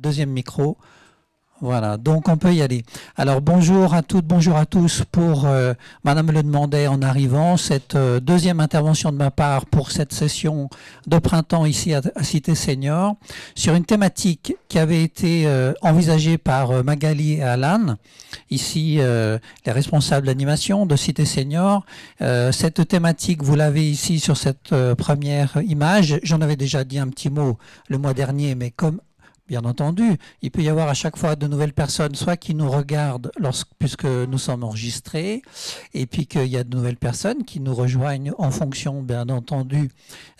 deuxième micro. Voilà, donc on peut y aller. Alors bonjour à toutes, bonjour à tous pour, euh, Madame le demandait en arrivant, cette euh, deuxième intervention de ma part pour cette session de printemps ici à, Cité Senior, sur une thématique qui avait été euh, envisagée par Magali et Alan, ici les responsables d'animation de Cité Senior. cette thématique, vous l'avez ici sur cette première image, j'en avais déjà dit un petit mot le mois dernier, mais comme Bien entendu, il peut y avoir à chaque fois de nouvelles personnes, soit qui nous regardent puisque nous sommes enregistrés, et puis qu'il y a de nouvelles personnes qui nous rejoignent en fonction, bien entendu,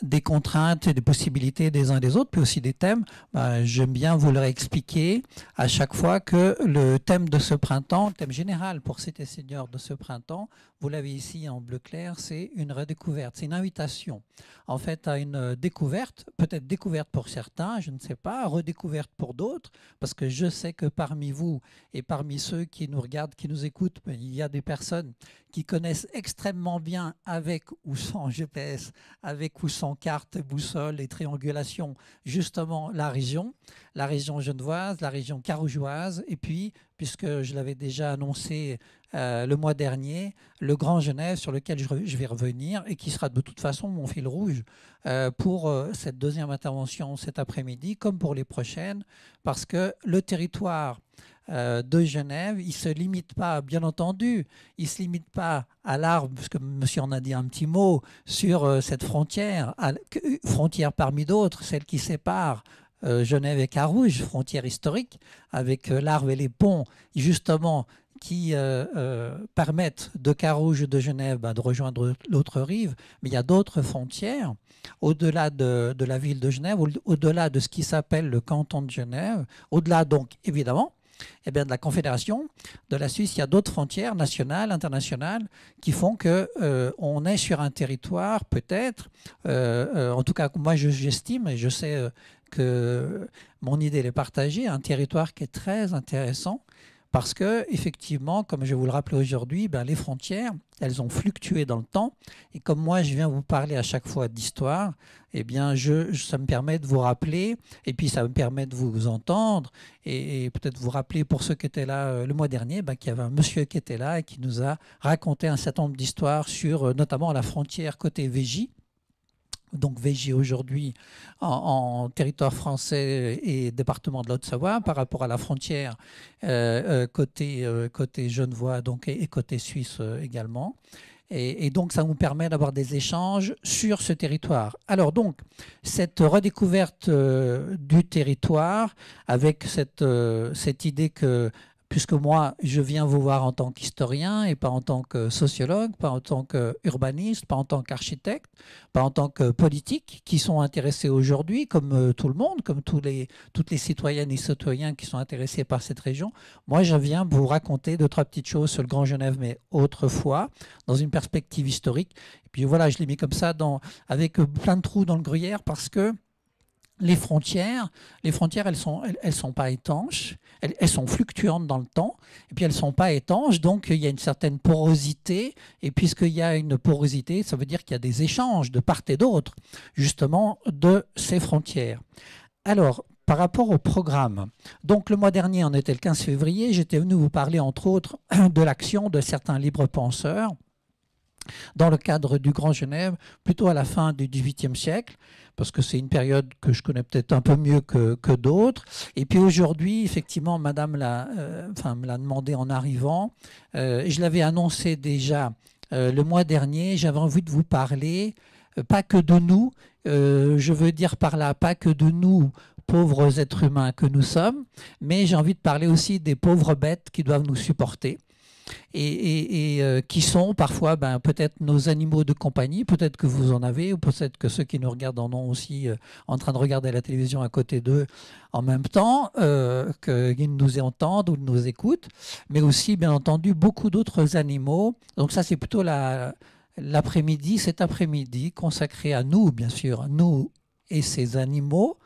des contraintes et des possibilités des uns et des autres, puis aussi des thèmes. Bah, j'aime bien vous leur expliquer à chaque fois que le thème de ce printemps, le thème général pour Cité Seigneur de ce printemps, vous l'avez ici en bleu clair, c'est une redécouverte, c'est une invitation en fait à une euh, découverte, peut-être découverte pour certains, je ne sais pas, redécouverte pour d'autres, parce que je sais que parmi vous et parmi ceux qui nous regardent, qui nous écoutent, ben, il y a des personnes qui connaissent extrêmement bien avec ou sans GPS, avec ou sans carte, boussole et triangulation, justement la région, la région genevoise, la région carougeoise, et puis, puisque je l'avais déjà annoncé euh, le mois dernier, le Grand Genève sur lequel je, vais revenir et qui sera de toute façon mon fil rouge euh, pour euh, cette deuxième intervention cet après-midi, comme pour les prochaines, parce que le territoire euh, de Genève, il ne se limite pas, bien entendu, il ne se limite pas à l'arbre, que monsieur en a dit un petit mot, sur euh, cette frontière, euh, frontière parmi d'autres, celle qui sépare Genève et Carouge, frontière historique, avec l'arbre et les ponts, justement, qui permettent de Carouge de Genève bah, de rejoindre l'autre rive, mais il y a d'autres frontières au-delà de, la ville de Genève, au-delà de ce qui s'appelle le canton de Genève, au-delà donc évidemment eh bien, de la Confédération de la Suisse, il y a d'autres frontières nationales, internationales, qui font qu'on euh, est sur un territoire, peut-être, euh, euh, en tout cas, moi j'estime et je sais que mon idée est partagée, un territoire qui est très intéressant parce que, effectivement, comme je vous le rappelle aujourd'hui, ben, les frontières, elles ont fluctué dans le temps. Et comme moi, je viens vous parler à chaque fois d'histoire, eh bien, je, ça me permet de vous rappeler, et puis ça me permet de vous entendre, et, peut-être vous rappeler pour ceux qui étaient là euh, le mois dernier, bah, qu'il y avait un monsieur qui était là et qui nous a raconté un certain nombre d'histoires sur euh, notamment la frontière côté Végie donc VG aujourd'hui en, territoire français et département de l'Haute-Savoie par rapport à la frontière euh, euh, côté, euh, côté Genevois donc, et, côté suisse également. Et, donc ça nous permet d'avoir des échanges sur ce territoire. Alors donc, cette redécouverte du territoire avec cette, cette idée que puisque moi, je viens vous voir en tant qu'historien et pas en tant que sociologue, pas en tant qu'urbaniste, pas en tant qu'architecte, pas en tant que politique, qui sont intéressés aujourd'hui, comme euh, tout le monde, comme tous les, toutes les citoyennes et citoyens qui sont intéressés par cette région. Moi, je viens vous raconter deux, trois petites choses sur le Grand Genève, mais autrefois, dans une perspective historique. Et puis voilà, je l'ai mis comme ça, avec plein de trous dans le gruyère, parce que les frontières, les frontières, elles sont, elles, sont pas étanches, elles, sont fluctuantes dans le temps, et puis elles sont pas étanches, donc il y a une certaine porosité, et puisqu'il y a une porosité, ça veut dire qu'il y a des échanges de part et d'autre, justement, de ces frontières. Alors, par rapport au programme, donc le mois dernier, on était le 15 février, j'étais venu vous parler, entre autres, de l'action de certains libres penseurs, dans le cadre du Grand Genève, plutôt à la fin du XVIIIe siècle, parce que c'est une période que je connais peut-être un peu mieux que, d'autres. Et puis aujourd'hui, effectivement, Madame l'a, euh, me l'a demandé en arrivant. Euh, je l'avais annoncé déjà euh, le mois dernier. J'avais envie de vous parler, pas que de nous, je veux dire par là, pas que de nous pauvres êtres humains que nous sommes, mais j'ai envie de parler aussi des pauvres bêtes qui doivent nous supporter et, euh, qui sont parfois ben, peut-être nos animaux de compagnie, peut-être que vous en avez, ou peut-être que ceux qui nous regardent en ont aussi euh, en train de regarder la télévision à côté d'eux en même temps, euh, qu'ils nous entendent ou nous écoutent, mais aussi bien entendu beaucoup d'autres animaux. Donc ça c'est plutôt l'après-midi, cet après-midi consacré à nous, bien sûr, nous et ces animaux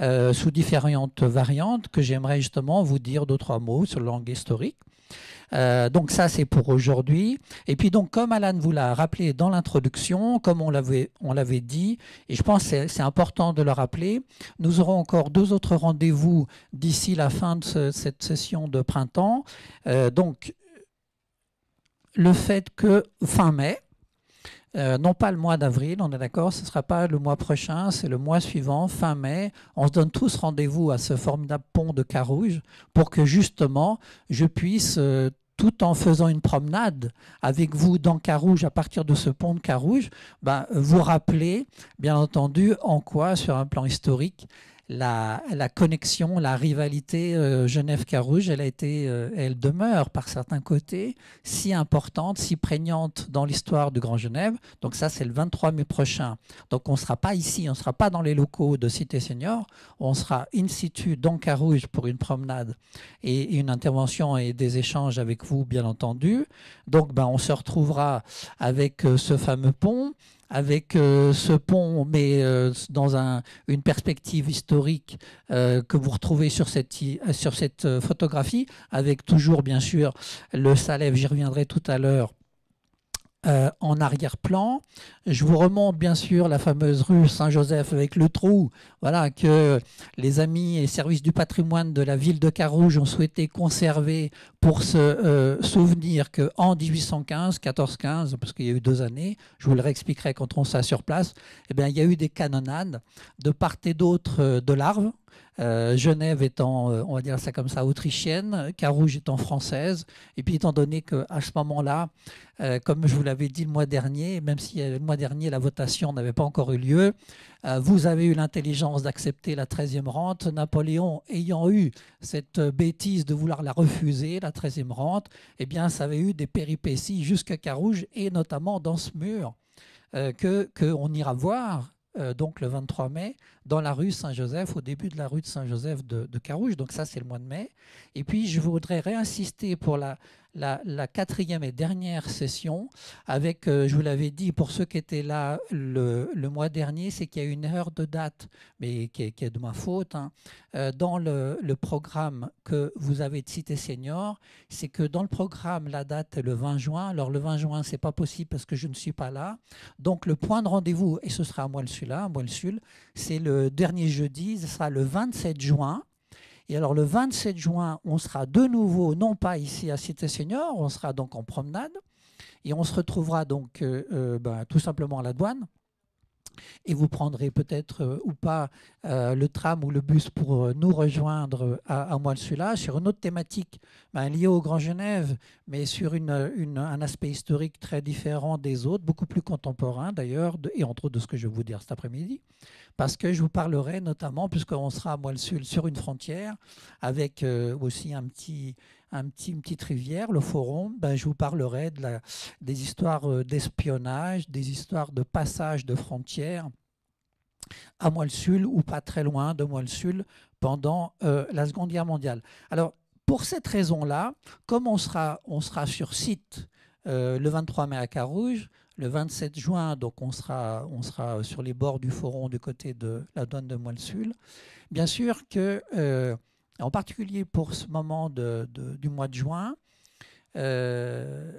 euh, sous différentes variantes que j'aimerais justement vous dire deux, trois mots sur langue historique. Euh, donc ça, c'est pour aujourd'hui. Et puis donc, comme Alan vous l'a rappelé dans l'introduction, comme on l'avait dit, et je pense que c'est important de le rappeler, nous aurons encore deux autres rendez-vous d'ici la fin de cette session de printemps. Euh, donc, le fait que fin mai, euh, non pas le mois d'avril, on est d'accord, ce ne sera pas le mois prochain, c'est le mois suivant, fin mai. On se donne tous rendez-vous à ce formidable pont de Carouge pour que justement je puisse, euh, tout en faisant une promenade avec vous dans Carouge, à partir de ce pont de Carouge, bah, vous rappeler, bien entendu, en quoi, sur un plan historique, la, connexion, la rivalité euh, Genève-Carouge, elle, a été, euh, elle demeure par certains côtés si importante, si prégnante dans l'histoire du Grand Genève. Donc ça, c'est le 23 mai prochain. Donc on ne sera pas ici, on ne sera pas dans les locaux de Cité Senior, on sera in situ dans Carouge pour une promenade et une intervention et des échanges avec vous, bien entendu. Donc ben, on se retrouvera avec euh, ce fameux pont avec euh, ce pont, mais euh, dans une perspective historique euh, que vous retrouvez sur cette, sur cette photographie, avec toujours bien sûr le Salève, j'y reviendrai tout à l'heure, euh, en arrière-plan. Je vous remonte bien sûr la fameuse rue Saint-Joseph avec le trou, voilà que les amis et services du patrimoine de la ville de Carouge ont souhaité conserver pour se euh, souvenir que en 1815, 14-15, parce qu'il y a eu deux années, je vous le réexpliquerai quand on sera sur place, eh bien, il y a eu des canonnades de part et d'autre euh, de larves. Euh, Genève étant, euh, on va dire ça comme ça, autrichienne, Carouge étant française. Et puis étant donné qu'à ce moment-là, euh, comme je vous l'avais dit le mois dernier, même si le mois dernier la votation n'avait pas encore eu lieu, vous avez eu l'intelligence d'accepter la 13e rente. Napoléon ayant eu cette bêtise de vouloir la refuser, la 13e rente, eh bien ça avait eu des péripéties jusqu'à Carouge et notamment dans ce mur qu'on ira voir euh, donc le 23 mai, dans la rue Saint-Joseph, au début de la rue de Saint-Joseph de, de Carouge. Donc ça, c'est le mois de mai. Et puis, je voudrais réinsister pour la, la, quatrième et dernière session avec, euh, je vous l'avais dit, pour ceux qui étaient là le, mois dernier, c'est qu'il y a une erreur de date, mais qui est, de ma faute, hein, euh, dans le, programme que vous avez cité senior, c'est que dans le programme, la date est le 20 juin. Alors le 20 juin, c'est pas possible parce que je ne suis pas là. Donc le point de rendez-vous, et ce sera à moi le sul c'est le dernier jeudi, ce sera le 27 juin et alors le 27 juin, on sera de nouveau, non pas ici à Cité Senior, on sera donc en promenade. Et on se retrouvera donc euh, euh, ben, tout simplement à la douane et vous prendrez peut-être euh, ou pas euh, le tram ou le bus pour euh, nous rejoindre à, à sur une autre thématique ben, liée au Grand Genève, mais sur un aspect historique très différent des autres, beaucoup plus contemporain d'ailleurs, et entre autres de ce que je vais vous dire cet après-midi, parce que je vous parlerai notamment, puisqu'on sera à Sul sur une frontière, avec aussi un petit un petit, une petite rivière, le Forum, ben, je vous parlerai de la, des histoires euh, d'espionnage, des histoires de passage de frontières à moelle ou pas très loin de moelle pendant euh, la Seconde Guerre mondiale. Alors, pour cette raison-là, comme on sera, on sera sur site euh, le 23 mai à Carouge, le 27 juin, donc on sera, on sera sur les bords du forum du côté de la douane de moelle bien sûr que en particulier pour ce moment du mois de juin, euh,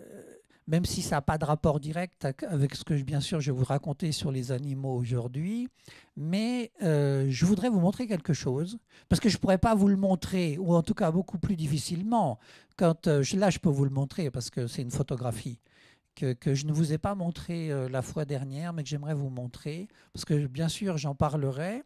même si ça n'a pas de rapport direct avec ce que bien sûr je vais vous raconter sur les animaux aujourd'hui, mais euh, je voudrais vous montrer quelque chose, parce que je ne pourrais pas vous le montrer, ou en tout cas beaucoup plus difficilement. Quand, euh, là, je peux vous le montrer, parce que c'est une photographie. Que, je ne vous ai pas montré la fois dernière, mais que j'aimerais vous montrer, parce que bien sûr j'en parlerai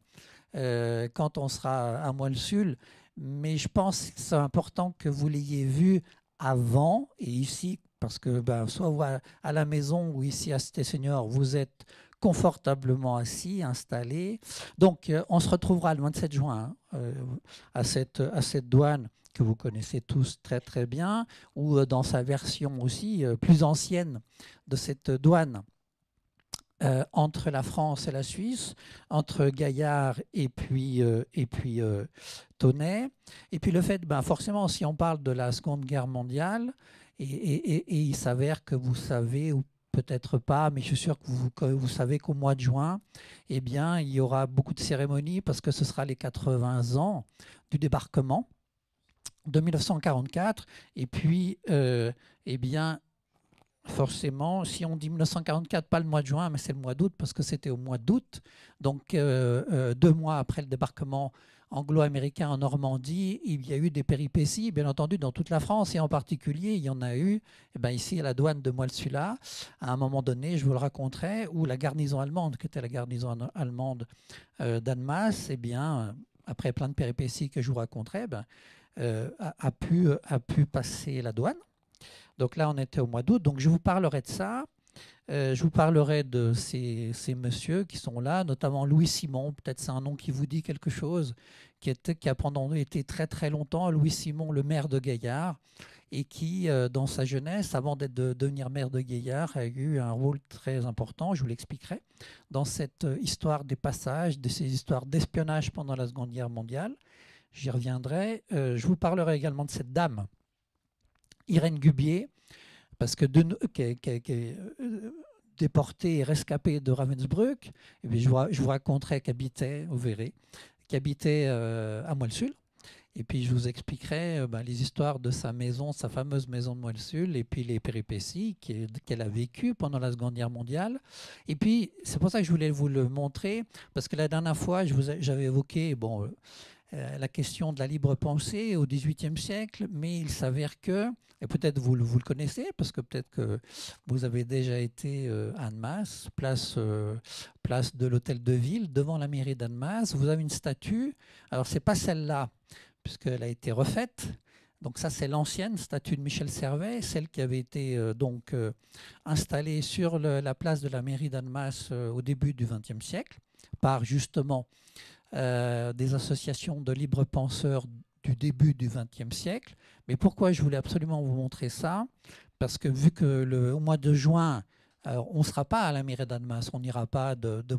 quand on sera à Moelsul, mais je pense que c'est important que vous l'ayez vu avant et ici, parce que ben, soit à, la maison ou ici à Cité Senior, vous êtes confortablement assis, installé. Donc, euh, on se retrouvera le 27 juin hein, euh, à, cette, à cette douane que vous connaissez tous très très bien, ou euh, dans sa version aussi plus ancienne de cette douane. Euh, entre la France et la Suisse, entre Gaillard et puis, euh, et puis euh, Et puis le fait, ben forcément, si on parle de la Seconde Guerre mondiale, et, et, et, il s'avère que vous savez, ou peut-être pas, mais je suis sûr que vous, vous savez qu'au mois de juin, eh bien, il y aura beaucoup de cérémonies parce que ce sera les 80 ans du débarquement de 1944. Et puis, eh bien, forcément, si on dit 1944, pas le mois de juin, mais c'est le mois d'août, parce que c'était au mois d'août, donc euh, euh, deux mois après le débarquement anglo-américain en Normandie, il y a eu des péripéties, bien entendu, dans toute la France, et en particulier, il y en a eu Et eh ben, ici à la douane de Moelsula, à un moment donné, je vous le raconterai, où la garnison allemande, qui était la garnison allemande euh, et eh bien, après plein de péripéties que je vous raconterai, ben, euh, a, pu, a pu passer la douane donc là, on était au mois d'août. Donc je vous parlerai de ça. Euh, je vous parlerai de ces, ces messieurs qui sont là, notamment Louis Simon. Peut-être c'est un nom qui vous dit quelque chose, qui, a pendant été très très longtemps Louis Simon, le maire de Gaillard, et qui, euh, dans sa jeunesse, avant de devenir maire de Gaillard, a eu un rôle très important. Je vous l'expliquerai dans cette euh, histoire des passages, de ces histoires d'espionnage pendant la Seconde Guerre mondiale. J'y reviendrai. je vous parlerai également de cette dame Irène Gubier, parce que qui est, euh, déportée et rescapée de Ravensbrück, et eh puis je, vous, je vous raconterai qu'habitait, vous verrez, qu'habitait euh, à Moelsul. Et puis je vous expliquerai euh, ben, les histoires de sa maison, sa fameuse maison de Moelsul, et puis les péripéties qu'elle a vécues pendant la Seconde Guerre mondiale. Et puis c'est pour ça que je voulais vous le montrer, parce que la dernière fois, j'avais évoqué bon, euh, la question de la libre pensée au XVIIIe siècle, mais il s'avère que, et peut-être vous, vous le connaissez, parce que peut-être que vous avez déjà été euh, à Annemasse, place, euh, place de l'hôtel de ville, devant la mairie d'Annemasse, vous avez une statue. Alors, ce n'est pas celle-là, puisqu'elle a été refaite. Donc ça, c'est l'ancienne statue de Michel Servet, celle qui avait été donc installée sur la place de la mairie d'Annemasse au début du XXe siècle par justement euh, des associations de libres penseurs du début du XXe siècle. Mais pourquoi je voulais absolument vous montrer ça Parce que vu que le, au mois de juin, euh, on ne sera pas à la mairie d'Annemasse, on n'ira pas de, de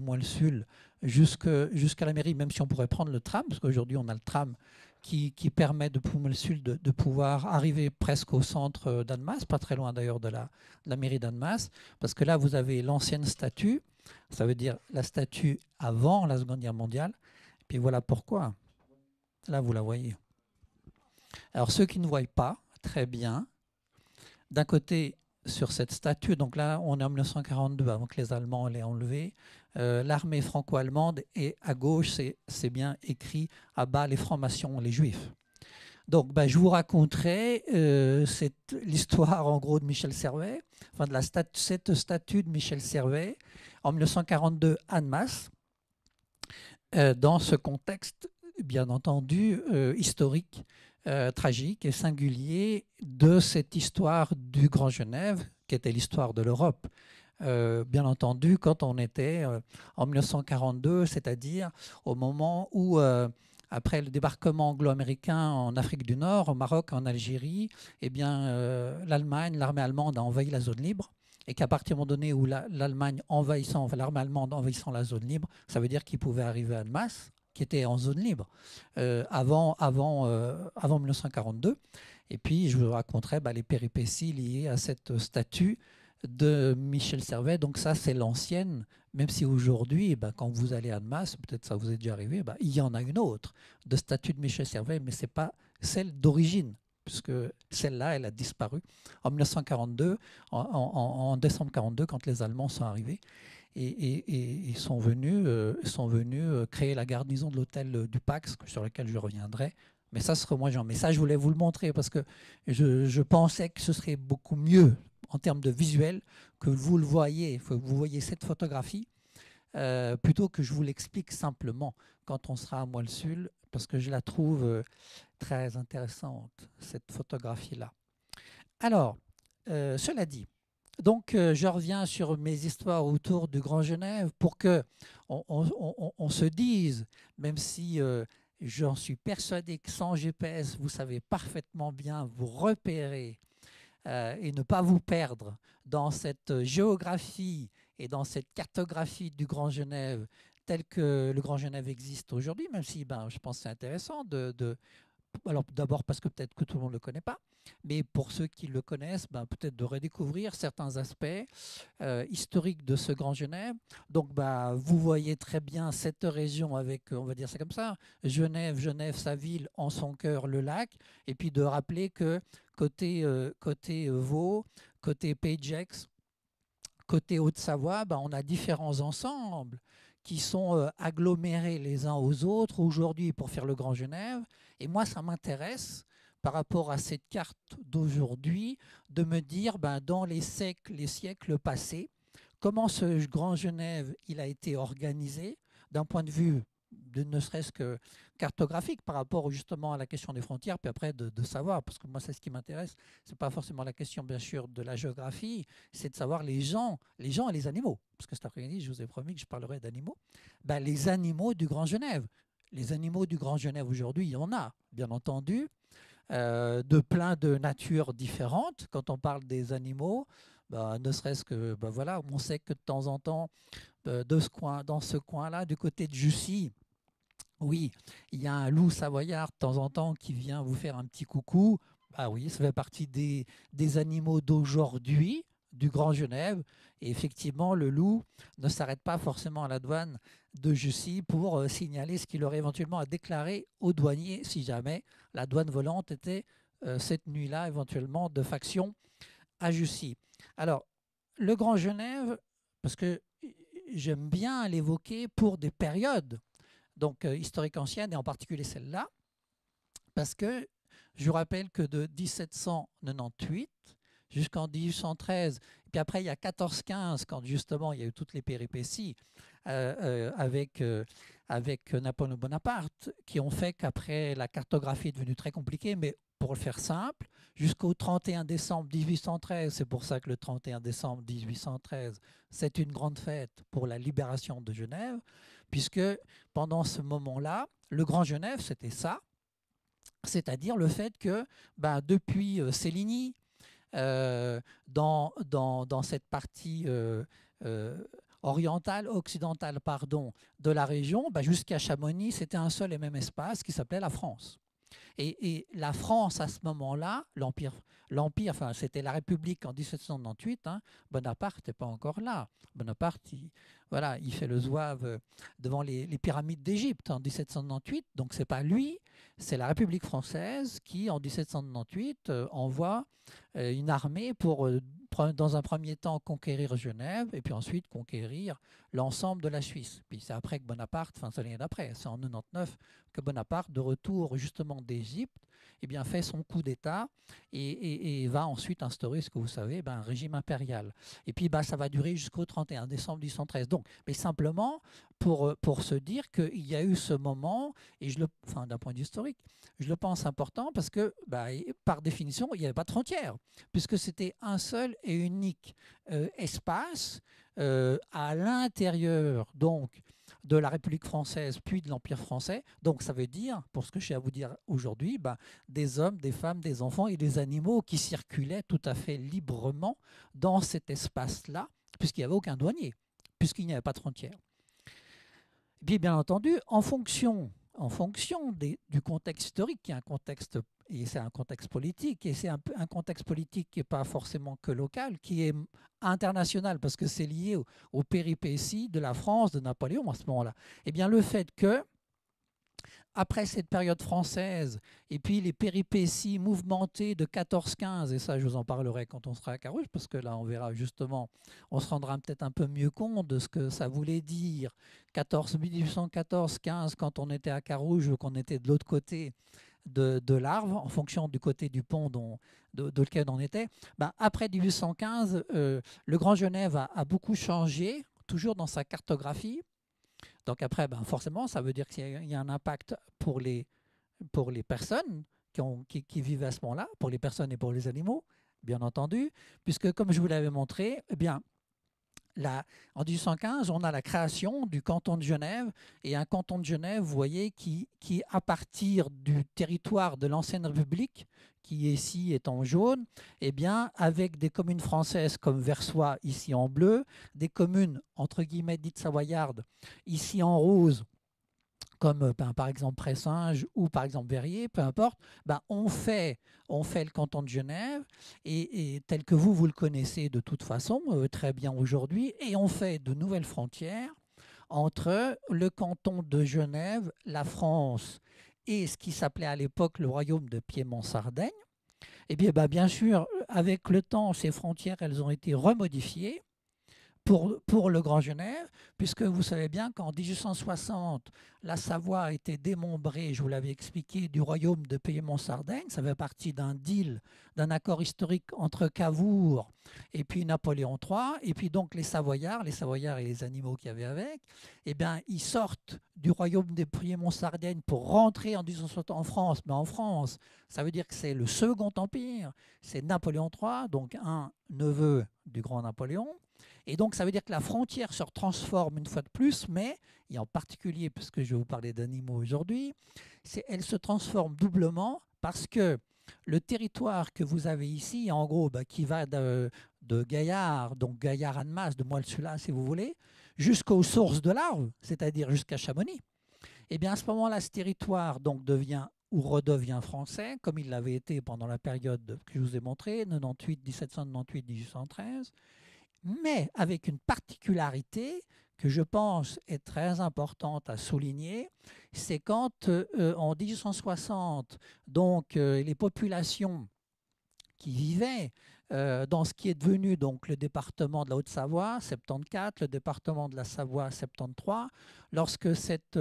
jusqu'à la mairie, même si on pourrait prendre le tram, parce qu'aujourd'hui on a le tram qui, permet de Moelsul de, de, pouvoir arriver presque au centre euh, d'Annemasse, pas très loin d'ailleurs de, de la, mairie d'Annemasse, parce que là vous avez l'ancienne statue, ça veut dire la statue avant la Seconde Guerre mondiale, puis voilà pourquoi. Là, vous la voyez. Alors, ceux qui ne voient pas très bien, d'un côté, sur cette statue, donc là, on est en 1942, avant que les Allemands l'aient enlevée, euh, l'armée franco-allemande, et à gauche, c'est bien écrit à bas les francs-maçons, les juifs. Donc, bah, je vous raconterai euh, l'histoire, en gros, de Michel Servet, enfin, de la cette statue de Michel Servet, en 1942, à Annemasse. Euh, dans ce contexte, bien entendu, euh, historique, euh, tragique et singulier de cette histoire du Grand Genève, qui était l'histoire de l'Europe. bien entendu, quand on était en 1942, c'est-à-dire au moment où, après le débarquement anglo-américain en Afrique du Nord, au Maroc, en Algérie, eh bien, l'Allemagne, l'armée allemande a envahi la zone libre et qu'à partir du moment donné où l'Allemagne envahissant, l'armée allemande envahissant la zone libre, ça veut dire qu'il pouvait arriver à masse, qui était en zone libre euh, avant, avant, 1942. Euh, et puis, je vous raconterai bah, les péripéties liées à cette statue de Michel Servet. Donc ça, c'est l'ancienne, même si aujourd'hui, bah, quand vous allez à Masse, peut-être ça vous est déjà arrivé, bah, il y en a une autre de statue de Michel Servet, mais ce n'est pas celle d'origine puisque celle-là, elle a disparu en 1942, en, décembre 1942, quand les Allemands sont arrivés. Et, sont venus, euh, sont venus euh, créer la garnison de l'hôtel euh, du Pax, sur lequel je reviendrai, mais ça serait moins genre. Mais ça, je voulais vous le montrer parce que je, pensais que ce serait beaucoup mieux en termes de visuel que vous le voyez, que vous voyez cette photographie, plutôt que je vous l'explique simplement quand on sera à Moelle-Sul, parce que je la trouve, très intéressante, cette photographie-là. Alors, euh, cela dit, donc euh, je reviens sur mes histoires autour du Grand Genève pour que on, se dise, même si euh, j'en suis persuadé que sans GPS, vous savez parfaitement bien vous repérer et ne pas vous perdre dans cette géographie et dans cette cartographie du Grand Genève tel que le Grand Genève existe aujourd'hui, même si ben, je pense que c'est intéressant de, alors d'abord parce que peut-être que tout le monde ne le connaît pas, mais pour ceux qui le connaissent, ben, peut-être de redécouvrir certains aspects euh, historiques de ce Grand Genève. Donc bah vous voyez très bien cette région avec, on va dire ça comme ça, Genève, Genève, sa ville, en son cœur le lac, et puis de rappeler que côté, euh, côté Vaud, côté Pagex, côté Haute-Savoie, ben, on a différents ensembles qui sont euh, agglomérés les uns aux autres aujourd'hui pour faire le Grand Genève. Et moi, ça m'intéresse par rapport à cette carte d'aujourd'hui de me dire, ben, dans les siècles, les siècles passés, comment ce Grand Genève il a été organisé d'un point de vue ne serait-ce que cartographique par rapport justement à la question des frontières, puis après de, savoir, parce que moi c'est ce qui m'intéresse, c'est pas forcément la question bien sûr de la géographie, c'est de savoir les gens, les gens et les animaux, parce que cet après-midi je vous ai promis que je parlerai d'animaux, ben, les animaux du Grand Genève. Les animaux du Grand Genève aujourd'hui, il y en a, bien entendu, euh, de plein de natures différentes. Quand on parle des animaux, bah, ne serait-ce que, bah, voilà, on sait que de temps en temps, de ce coin, dans ce coin-là, du côté de Jussy, oui, il y a un loup savoyard de temps en temps qui vient vous faire un petit coucou. Bah oui, ça fait partie des, animaux d'aujourd'hui du Grand Genève. Et effectivement, le loup ne s'arrête pas forcément à la douane de Jussy pour euh, signaler ce qu'il aurait éventuellement à déclarer aux douaniers si jamais la douane volante était euh, cette nuit-là éventuellement de faction à Jussy. Alors, le Grand Genève, parce que j'aime bien l'évoquer pour des périodes, donc historique euh, historiques anciennes et en particulier celle-là, parce que je vous rappelle que de 1798 jusqu'en 1813, et puis après il y a 1415 quand justement il y a eu toutes les péripéties euh, euh, avec, avec Napoléon Bonaparte qui ont fait qu'après la cartographie est devenue très compliquée, mais pour le faire simple, jusqu'au 31 décembre 1813. C'est pour ça que le 31 décembre 1813, c'est une grande fête pour la libération de Genève, puisque pendant ce moment-là, le Grand Genève, c'était ça, c'est-à-dire le fait que ben, depuis euh, Céligny, euh, dans, cette partie euh, orientale, occidentale pardon, de la région, ben, jusqu'à Chamonix, c'était un seul et même espace qui s'appelait la France. Et, la France, à ce moment-là, l'Empire, l'Empire, enfin, c'était la République en 1798, hein, Bonaparte n'est pas encore là. Bonaparte, il, voilà, il fait le zouave euh, devant les, pyramides d'Égypte en 1798, donc c'est pas lui, c'est la République française qui, en 1798, euh, envoie euh, une armée pour, dans un premier temps, conquérir Genève et puis ensuite conquérir l'ensemble de la Suisse. Puis c'est après que Bonaparte, enfin c'est l'année d'après, c'est en 99 que Bonaparte, de retour justement d'Égypte, eh bien fait son coup d'État et, va ensuite instaurer ce que vous savez, ben, un régime impérial. Et puis ben, ça va durer jusqu'au 31 décembre 1813. Donc, mais simplement pour, euh, pour se dire qu'il y a eu ce moment, et je le, enfin d'un point de vue historique, je le pense important parce que ben, par définition, il n'y avait pas de frontières, puisque c'était un seul et unique euh, espace euh, à l'intérieur donc de la République française puis de l'Empire français. Donc ça veut dire, pour ce que j'ai à vous dire aujourd'hui, ben, des hommes, des femmes, des enfants et des animaux qui circulaient tout à fait librement dans cet espace-là, puisqu'il n'y avait aucun douanier, puisqu'il n'y avait pas de frontière. Et bien entendu, en fonction en fonction du contexte historique, qui est un contexte et c'est un contexte politique, et c'est un, contexte politique qui n'est pas forcément que local, qui est international, parce que c'est lié aux péripéties de la France, de Napoléon à ce moment-là. Eh bien, le fait que après cette période française, et puis les péripéties mouvementées de 14-15, et ça je vous en parlerai quand on sera à Carouge, parce que là on verra justement, on se rendra peut-être un peu mieux compte de ce que ça voulait dire 14 1814-15 quand on était à Carouge ou qu'on était de l'autre côté de, de l'Arve, en fonction du côté du pont dont, de, lequel on était. Ben, après 1815, euh, le Grand Genève a beaucoup changé, toujours dans sa cartographie. Donc après, ben forcément, ça veut dire qu'il y a un impact pour les, pour les personnes qui, qui vivent à ce moment-là, pour les personnes et pour les animaux, bien entendu, puisque comme je vous l'avais montré, eh bien, en 1815, on a la création du canton de Genève, et un canton de Genève, vous voyez, qui, à partir du territoire de l'ancienne République, qui ici est en jaune, eh bien, avec des communes françaises comme Versoix, ici en bleu, des communes, entre guillemets, dites savoyardes, ici en rose, comme euh, ben, par exemple Pressinge ou par exemple Verrier, peu importe, ben, on, fait, on fait le canton de Genève, et, tel que vous, vous le connaissez de toute façon euh, très bien aujourd'hui, et on fait de nouvelles frontières entre le canton de Genève, la France et ce qui s'appelait à l'époque le royaume de Piémont-Sardaigne. Eh bien, ben, bien sûr, avec le temps, ces frontières, elles ont été remodifiées pour, le Grand Genève, puisque vous savez bien qu'en 1860, la Savoie était été démembrée, je vous l'avais expliqué, du royaume de Piémont-Sardaigne. Ça fait partie d'un deal, d'un accord historique entre Cavour et puis Napoléon III. Et puis donc les Savoyards, les Savoyards et les animaux qu'il avaient avec, eh bien, ils sortent du royaume de Piémont-Sardaigne pour rentrer en 1860 en France. Mais en France, ça veut dire que c'est le Second Empire, c'est Napoléon III, donc un neveu du grand Napoléon et donc, ça veut dire que la frontière se transforme une fois de plus, mais, et en particulier, puisque je vais vous parler d'animaux aujourd'hui, elle se transforme doublement parce que le territoire que vous avez ici, en gros, bah, qui va de, Gaillard, donc Gaillard-Annemasse, de Moelle-Sula, si vous voulez, jusqu'aux sources de l'Arve, c'est-à-dire jusqu'à Chamonix, Et eh bien, à ce moment-là, ce territoire donc devient ou redevient français, comme il l'avait été pendant la période que je vous ai montrée, 98, 1798, 1813 mais avec une particularité que je pense est très importante à souligner, c'est quand euh, en 1860, donc euh, les populations qui vivaient euh, dans ce qui est devenu donc le département de la Haute-Savoie 74, le département de la Savoie 73, lorsque cette,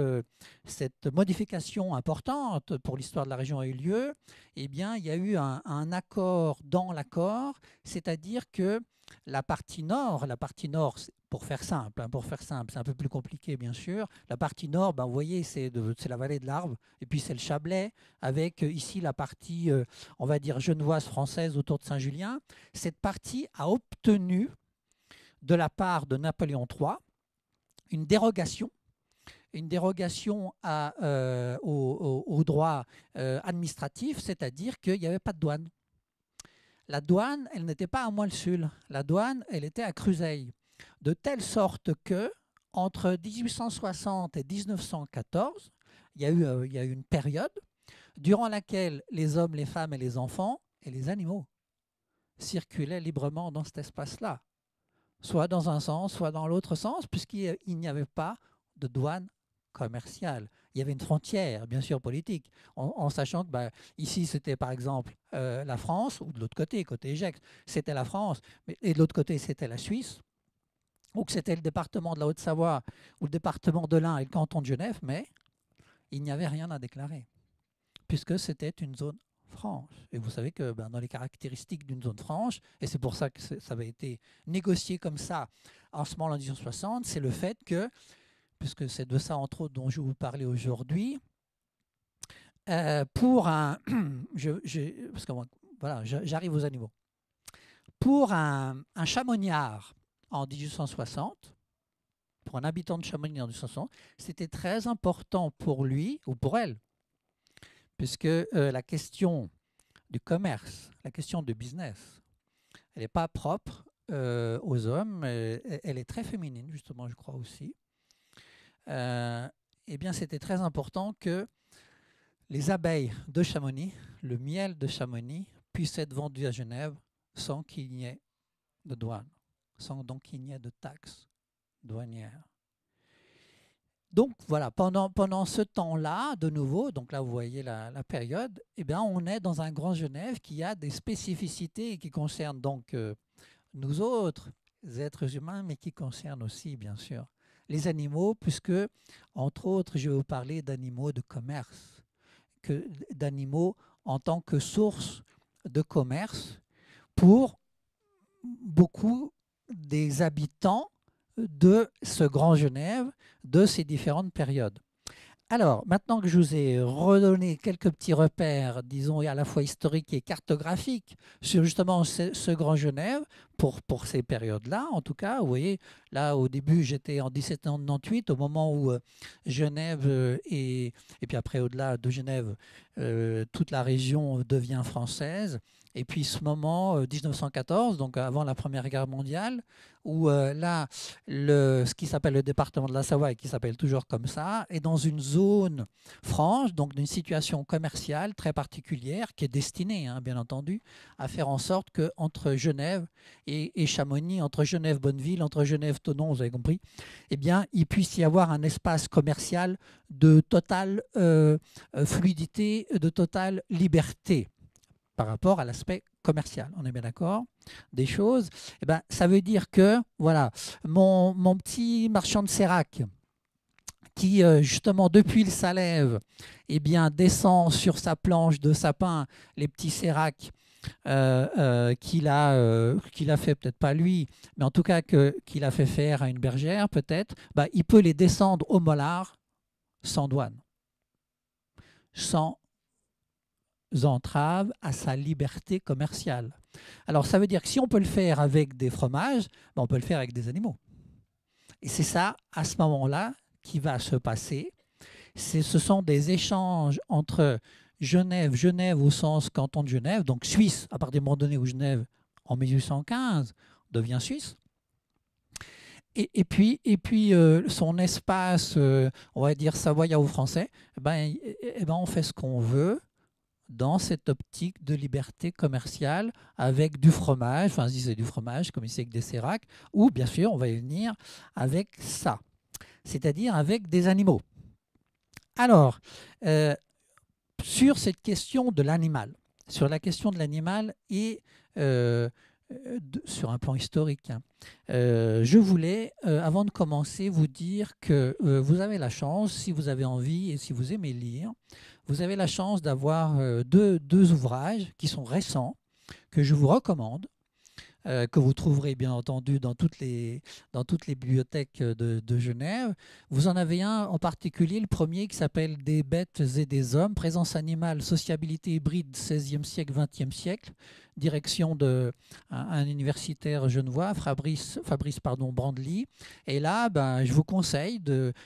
modification importante pour l'histoire de la région a eu lieu, eh bien il y a eu un accord dans l'accord, c'est-à-dire que la partie nord, la partie nord, pour faire simple, hein, pour faire simple, c'est un peu plus compliqué bien sûr. La partie nord, ben, vous voyez, c'est la vallée de l'Arve, et puis c'est le Chablais, avec euh, ici la partie, euh, on va dire, genevoise française autour de Saint-Julien. Cette partie a obtenu de la part de Napoléon III une dérogation une dérogation à, euh, au, droit administratif, c'est-à-dire qu'il n'y avait pas de douane. La douane, elle n'était pas à Moelsul. La douane, elle était à Cruseille. De telle sorte que, entre 1860 et 1914, euh, il y a eu une période durant laquelle les hommes, les femmes et les enfants et les animaux circulaient librement dans cet espace-là, soit dans un sens, soit dans l'autre sens, puisqu'il n'y avait pas de douane commerciale il y avait une frontière, bien sûr, politique, en, sachant que bah, ici, c'était par exemple euh, la France, ou de l'autre côté, côté Gex, c'était la France, et de l'autre côté, c'était la Suisse, ou que c'était le département de la Haute-Savoie, ou le département de l'Ain et le canton de Genève, mais il n'y avait rien à déclarer, puisque c'était une zone franche. Et vous savez que ben, dans les caractéristiques d'une zone franche, et c'est pour ça que ça avait été négocié comme ça en ce moment l'an 1960, c'est le fait que puisque c'est de ça entre autres dont je vais vous parler aujourd'hui, euh, pour un, que voilà, j'arrive aux animaux, pour un, un, en 1860, pour un habitant de Chamonix en 1860, c'était très important pour lui ou pour elle, puisque euh, la question du commerce, la question du business, elle n'est pas propre euh, aux hommes, elle est très féminine justement, je crois aussi. Euh, eh bien, c'était très important que les abeilles de Chamonix, le miel de Chamonix, puissent être vendus à Genève sans qu'il n'y ait de douane, sans donc qu'il n'y ait de taxes douanières. Donc voilà, pendant, pendant ce temps-là, de nouveau, donc là vous voyez la, période, eh bien on est dans un grand Genève qui a des spécificités qui concernent donc euh, nous autres, les êtres humains, mais qui concernent aussi bien sûr les animaux, puisque, entre autres, je vais vous parler d'animaux de commerce, d'animaux en tant que source de commerce pour beaucoup des habitants de ce Grand Genève, de ces différentes périodes. Alors, maintenant que je vous ai redonné quelques petits repères, disons à la fois historiques et cartographiques, sur justement ce, Grand Genève, pour, pour ces périodes-là, en tout cas, vous voyez, là au début j'étais en 1798, au moment où euh, Genève et, euh, et puis après au-delà de Genève, euh, toute la région devient française, et puis ce moment, 1914, euh, donc avant la Première Guerre mondiale, où euh, là, le, ce qui s'appelle le département de la Savoie et qui s'appelle toujours comme ça, est dans une zone franche, donc d'une situation commerciale très particulière, qui est destinée, hein, bien entendu, à faire en sorte que Genève et, Chamonix, entre Genève Bonneville, entre Genève Tonon, vous avez compris, eh bien, il puisse y avoir un espace commercial de totale euh, fluidité, de totale liberté par rapport à l'aspect commercial, on est bien d'accord, des choses, eh ben, ça veut dire que voilà, mon, petit marchand de sérac qui euh, justement depuis le Salève eh bien, descend sur sa planche de sapin les petits séracs euh, euh, qu'il a, a, fait, peut-être pas lui, mais en tout cas qu'il a fait faire à une bergère, peut-être, bah, il peut les descendre au mollard sans douane, sans entraves à sa liberté commerciale. Alors ça veut dire que si on peut le faire avec des fromages, ben on peut le faire avec des animaux. Et c'est ça, à ce moment-là, qui va se passer. Ce sont des échanges entre Genève, Genève au sens canton de Genève, donc Suisse, à partir du moment donné où Genève, en 1815, devient Suisse. Et, et puis, et puis euh, son espace, euh, on va dire savoyard ou français, eh ben, eh, eh ben on fait ce qu'on veut dans cette optique de liberté commerciale avec du fromage, enfin si c'est du fromage comme ici avec des séracs, ou bien sûr on va y venir avec ça, c'est-à-dire avec des animaux. Alors, euh, sur cette question de l'animal, sur la question de l'animal et euh, euh, sur un plan historique, hein, je voulais, avant de commencer, vous dire que vous avez la chance, si vous avez envie et si vous aimez lire, vous avez la chance d'avoir euh, deux, deux, ouvrages qui sont récents, que je vous recommande, euh, que vous trouverez bien entendu dans toutes les, dans toutes les bibliothèques de, Genève. Vous en avez un en particulier, le premier qui s'appelle Des bêtes et des hommes, présence animale, sociabilité hybride, 16e siècle, 20e siècle, direction de un, universitaire genevois, Fabrice, Fabrice pardon, Brandly. Et là, ben, je vous conseille,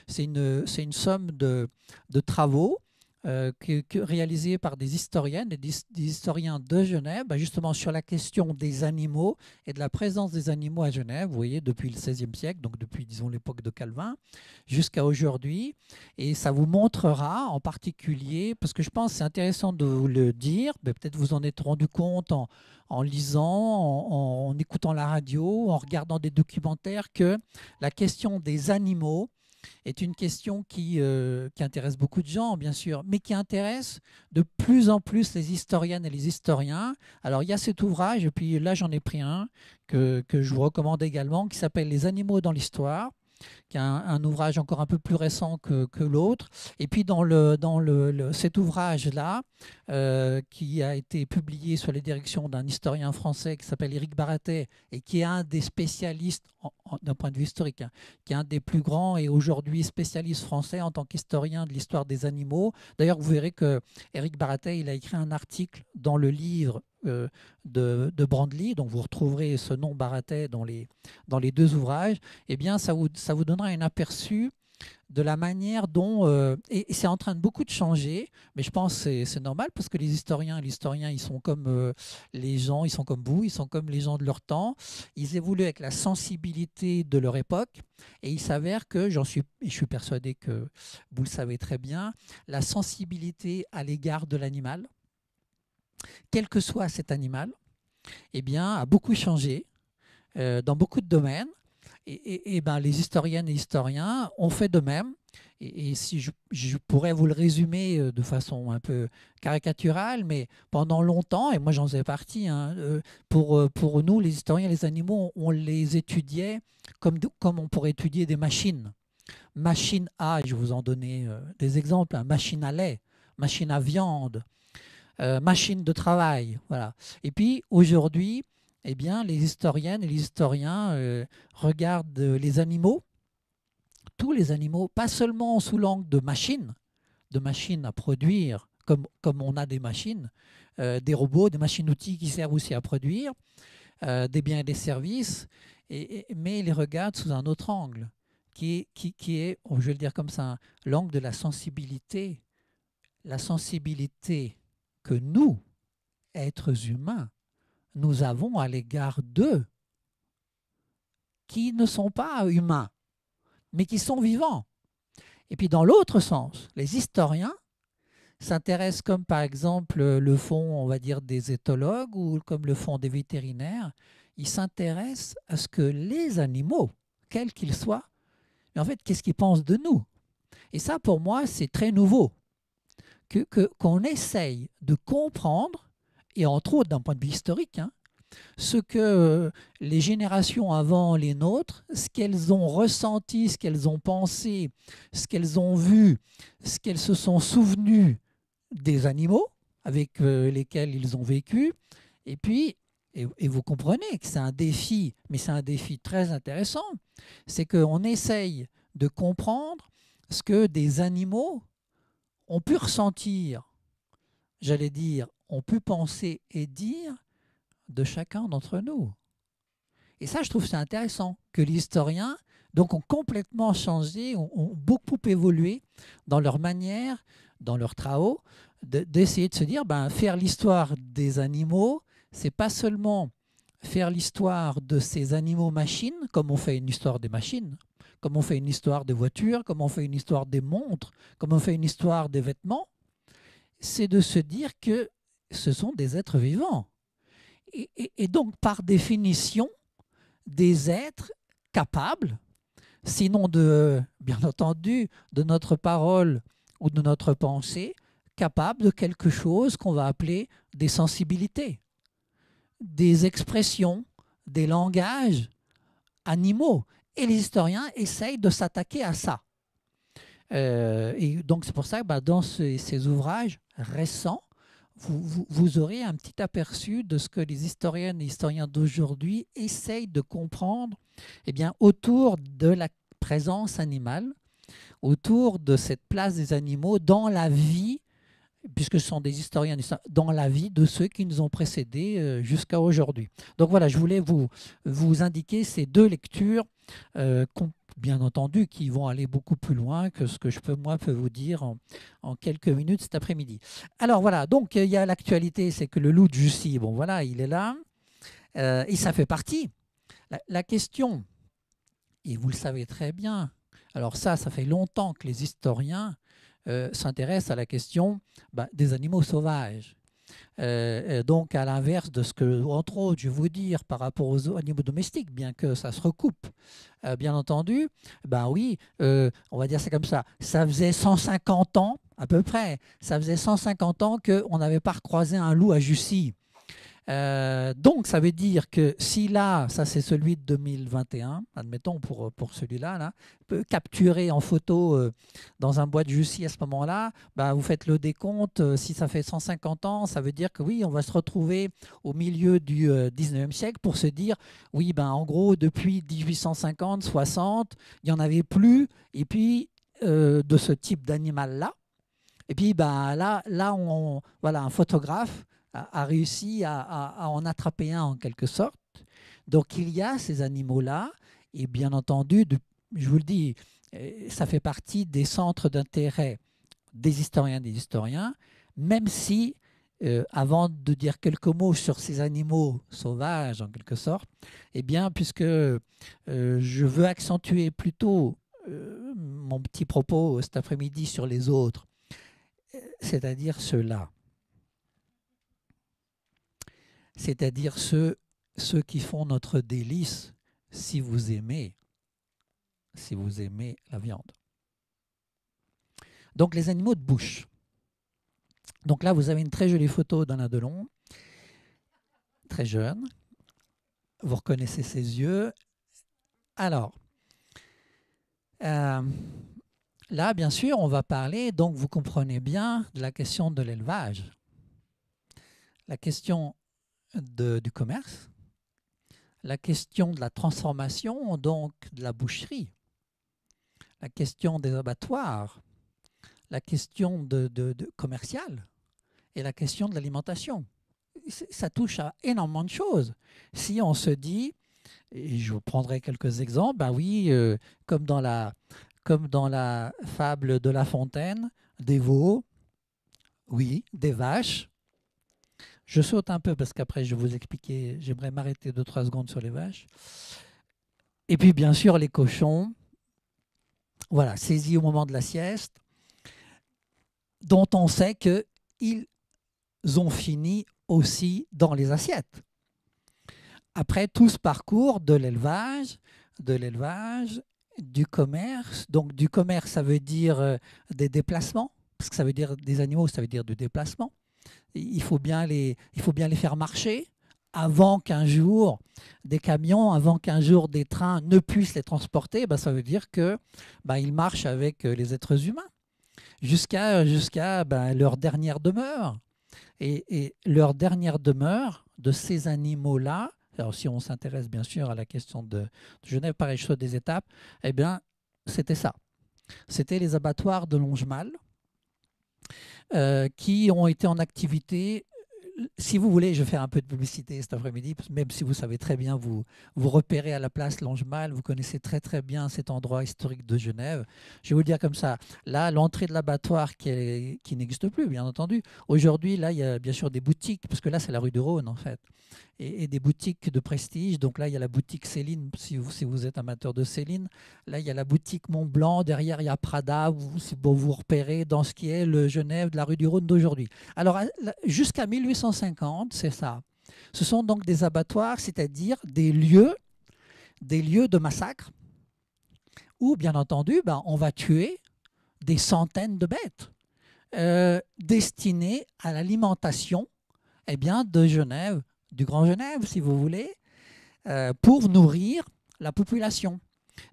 c'est une, une somme de, de travaux euh, que, réalisé par des historiennes et des, historiens de Genève, bah, justement sur la question des animaux et de la présence des animaux à Genève, vous voyez, depuis le XVIe siècle, donc depuis, disons, l'époque de Calvin, jusqu'à aujourd'hui. Et ça vous montrera en particulier, parce que je pense c'est intéressant de vous le dire, peut-être vous en êtes rendu compte en, lisant, en écoutant la radio, en regardant des documentaires, que la question des animaux, est une question euh, qui, intéresse beaucoup de gens, bien sûr, mais qui intéresse de plus en plus les historiennes et les historiens. Alors, il y a cet ouvrage, et puis là, j'en ai pris un que, que je vous recommande également, qui s'appelle Les animaux dans l'histoire, qui est un, ouvrage encore un peu plus récent que, l'autre. Et puis dans, le, dans le, cet ouvrage-là, euh, qui a été publié sous la direction d'un historien français qui s'appelle Éric Baratet et qui est un des spécialistes, d'un point de vue historique, hein, qui est un des plus grands et aujourd'hui spécialiste français en tant qu'historien de l'histoire des animaux. D'ailleurs, vous verrez que Éric Baratet, il a écrit un article dans le livre euh, de, de, Brandly, dont vous retrouverez ce nom Baratet dans les, dans les deux ouvrages, eh bien, ça vous, ça vous donnera un aperçu de la manière dont, euh, et, c'est en train de beaucoup de changer, mais je pense que c'est normal parce que les historiens et l'historien, ils sont comme euh, les gens, ils sont comme vous, ils sont comme les gens de leur temps, ils évoluent avec la sensibilité de leur époque, et il s'avère que, j'en suis, je suis persuadé que vous le savez très bien, la sensibilité à l'égard de l'animal, quel que soit cet animal, eh bien, a beaucoup changé euh, dans beaucoup de domaines. Et, ben, les historiennes et historiens ont fait de même. Et, si je, pourrais vous le résumer euh, de façon un peu caricaturale, mais pendant longtemps, et moi j'en faisais partie, hein, euh, pour, nous, les historiens, les animaux, on les étudiait comme, on pourrait étudier des machines. Machine à, je vous en donner des exemples, hein, machine à lait, machine à viande, euh, machines machine de travail. Voilà. Et puis aujourd'hui, eh bien, les historiennes et les historiens euh, regardent euh, les animaux, tous les animaux, pas seulement sous l'angle de machines, de machines à produire, comme, comme on a des machines, des robots, des machines-outils qui servent aussi à produire, des biens et des services, et, mais ils les regardent sous un autre angle, qui, qui est, oh, je vais le dire comme ça, hein, l'angle de la sensibilité. La sensibilité que nous, êtres humains, nous avons à l'égard d'eux, qui ne sont pas humains, mais qui sont vivants. Et puis dans l'autre sens, les historiens s'intéressent comme par exemple le font, on va dire, des éthologues ou comme le font des vétérinaires, ils s'intéressent à ce que les animaux, quels qu'ils soient, en fait, qu'est-ce qu'ils pensent de nous Et ça, pour moi, c'est très nouveau qu'on essaye de comprendre, et entre autres d'un point de vue historique, hein, ce que euh, les générations avant les nôtres, ce qu'elles ont ressenti, ce qu'elles ont pensé, ce qu'elles ont vu, ce qu'elles se sont souvenues des animaux avec euh, lesquels ils ont vécu. Et puis, et, vous comprenez que c'est un défi, mais c'est un défi très intéressant, c'est qu'on essaye de comprendre ce que des animaux ont pu ressentir, j'allais dire, ont pu penser et dire de chacun d'entre nous. Et ça, je trouve c'est intéressant que l'historien, donc, ont complètement changé, ont, beaucoup évolué dans leur manière, dans leur travaux, d'essayer de, se dire, ben, faire l'histoire des animaux, c'est pas seulement faire l'histoire de ces animaux-machines, comme on fait une histoire des machines, comme on fait une histoire des voitures, comme on fait une histoire des montres, comme on fait une histoire des vêtements, c'est de se dire que ce sont des êtres vivants. Et, et donc, par définition, des êtres capables, sinon de, bien entendu, de notre parole ou de notre pensée, capables de quelque chose qu'on va appeler des sensibilités, des expressions, des langages animaux. Et les historiens essayent de s'attaquer à ça. Euh, et donc c'est pour ça que bah, dans ces, ouvrages récents, vous, vous, aurez un petit aperçu de ce que les historiennes et historiens d'aujourd'hui essayent de comprendre eh bien, autour de la présence animale, autour de cette place des animaux dans la vie, puisque ce sont des historiens, dans la vie de ceux qui nous ont précédés euh, jusqu'à aujourd'hui. Donc voilà, je voulais vous, vous indiquer ces deux lectures euh, bien entendu, qui vont aller beaucoup plus loin que ce que je peux, moi, vous dire en, quelques minutes cet après-midi. Alors voilà, donc il y a l'actualité, c'est que le loup de Jussy, bon voilà, il est là, euh, et ça fait partie. La, question, et vous le savez très bien, alors ça, ça fait longtemps que les historiens euh, s'intéressent à la question bah, des animaux sauvages. Euh, donc, à l'inverse de ce que, entre autres, je vais vous dire par rapport aux animaux domestiques, bien que ça se recoupe, euh, bien entendu, ben oui, euh, on va dire c'est comme ça. Ça faisait 150 ans, à peu près, ça faisait 150 ans qu'on n'avait pas recroisé un loup à Jussy. Euh, donc ça veut dire que si là, ça c'est celui de 2021, admettons pour, pour celui-là, là, peut capturer en photo euh, dans un bois de Jussy à ce moment-là, bah, vous faites le décompte, euh, si ça fait 150 ans, ça veut dire que oui, on va se retrouver au milieu du 19e siècle pour se dire, oui, ben, en gros, depuis 1850, 60, il n'y en avait plus, et puis de ce type d'animal-là. Et puis bah, là, là on, voilà, un photographe a, réussi à, en attraper un en quelque sorte. Donc il y a ces animaux-là, et bien entendu, je vous le dis, eh, ça fait partie des centres d'intérêt des historiens des historiens, même si, euh, avant de dire quelques mots sur ces animaux sauvages en quelque sorte, et eh bien, puisque euh, je veux accentuer plutôt euh, mon petit propos cet après-midi sur les autres, c'est-à-dire ceux-là c'est-à-dire ceux, ceux qui font notre délice si vous aimez, si vous aimez la viande. Donc les animaux de bouche. Donc là, vous avez une très jolie photo d'un Delon, très jeune. Vous reconnaissez ses yeux. Alors, euh, là, bien sûr, on va parler, donc vous comprenez bien, de la question de l'élevage. La question du commerce, la question de la transformation donc de la boucherie, la question des abattoirs, la question de, de, commerciale et la question de l'alimentation. Ça touche à énormément de choses. Si on se dit, et je vous prendrai quelques exemples, ben oui, euh, comme, dans la, comme dans la fable de La Fontaine, des veaux, oui, des vaches, je saute un peu parce qu'après, je vais vous expliquer, j'aimerais m'arrêter 2 trois secondes sur les vaches. Et puis, bien sûr, les cochons, voilà, saisis au moment de la sieste, dont on sait qu'ils ont fini aussi dans les assiettes. Après tout ce parcours de l'élevage, de l'élevage, du commerce. Donc du commerce, ça veut dire euh, des déplacements, parce que ça veut dire des animaux, ça veut dire du déplacement il faut bien les, il faut bien les faire marcher avant qu'un jour des camions, avant qu'un jour des trains ne puissent les transporter, ben ça veut dire que ben, marchent avec euh, les êtres humains jusqu'à jusqu'à bah, leur dernière demeure. Et, leur dernière demeure de ces animaux-là, alors si on s'intéresse bien sûr à la question de, Genève, pareil, je des étapes, eh bien, c'était ça. C'était les abattoirs de Longemal, euh, qui ont été en activité. Si vous voulez, je vais faire un peu de publicité cet après-midi, même si vous savez très bien, vous, vous repérez à la place Langemal, vous connaissez très très bien cet endroit historique de Genève. Je vais vous le dire comme ça, là, l'entrée de l'abattoir qui, qui n'existe plus, bien entendu. Aujourd'hui, là, il y a bien sûr des boutiques, parce que là, c'est la rue de Rhône, en fait et, des boutiques de prestige. Donc là, il y a la boutique Céline, si vous, si vous êtes amateur de Céline. Là, il y a la boutique Montblanc. Derrière, il y a Prada. Vous, bon, vous repérez dans ce qui est le Genève de la rue du Rhône d'aujourd'hui. Alors, jusqu'à 1850, c'est ça. Ce sont donc des abattoirs, c'est-à-dire des lieux, des lieux de massacre, où, bien entendu, ben, on va tuer des centaines de bêtes euh, destinées à l'alimentation et eh bien, de Genève du Grand Genève, si vous voulez, euh, pour nourrir la population.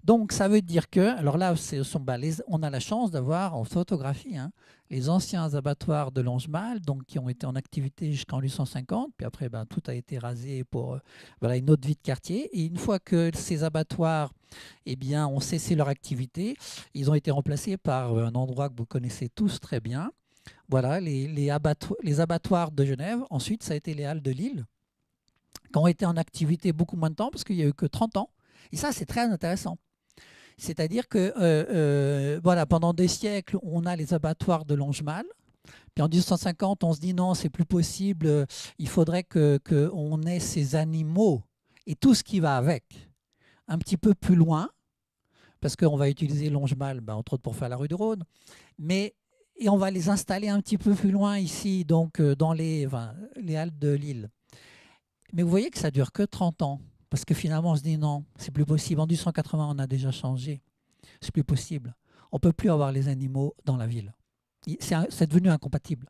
Donc ça veut dire que, alors là, bah, on a la chance d'avoir en photographie hein, les anciens abattoirs de Longemal, donc qui ont été en activité jusqu'en 1850, puis après bah, tout a été rasé pour euh, voilà, une autre vie de quartier. Et une fois que ces abattoirs eh bien, ont cessé leur activité, ils ont été remplacés par un endroit que vous connaissez tous très bien. Voilà, les, abattoirs, les abattoirs de Genève. Ensuite, ça a été les Halles de Lille qui ont été en activité beaucoup moins de temps, parce qu'il n'y a eu que 30 ans. Et ça, c'est très intéressant. C'est-à-dire que euh, euh, voilà, pendant des siècles, on a les abattoirs de Longemal. Puis en 1850, on se dit non, c'est plus possible, il faudrait qu'on ait ces animaux et tout ce qui va avec. Un petit peu plus loin, parce qu'on va utiliser Longemal, ben, entre autres pour faire la rue de Rhône, mais, et on va les installer un petit peu plus loin ici, donc euh, dans les, enfin, les Halles de Lille. Mais vous voyez que ça dure que 30 ans. Parce que finalement, on se dit non, c'est plus possible. En 1880, on a déjà changé. C'est plus possible. On ne peut plus avoir les animaux dans la ville. C'est devenu incompatible.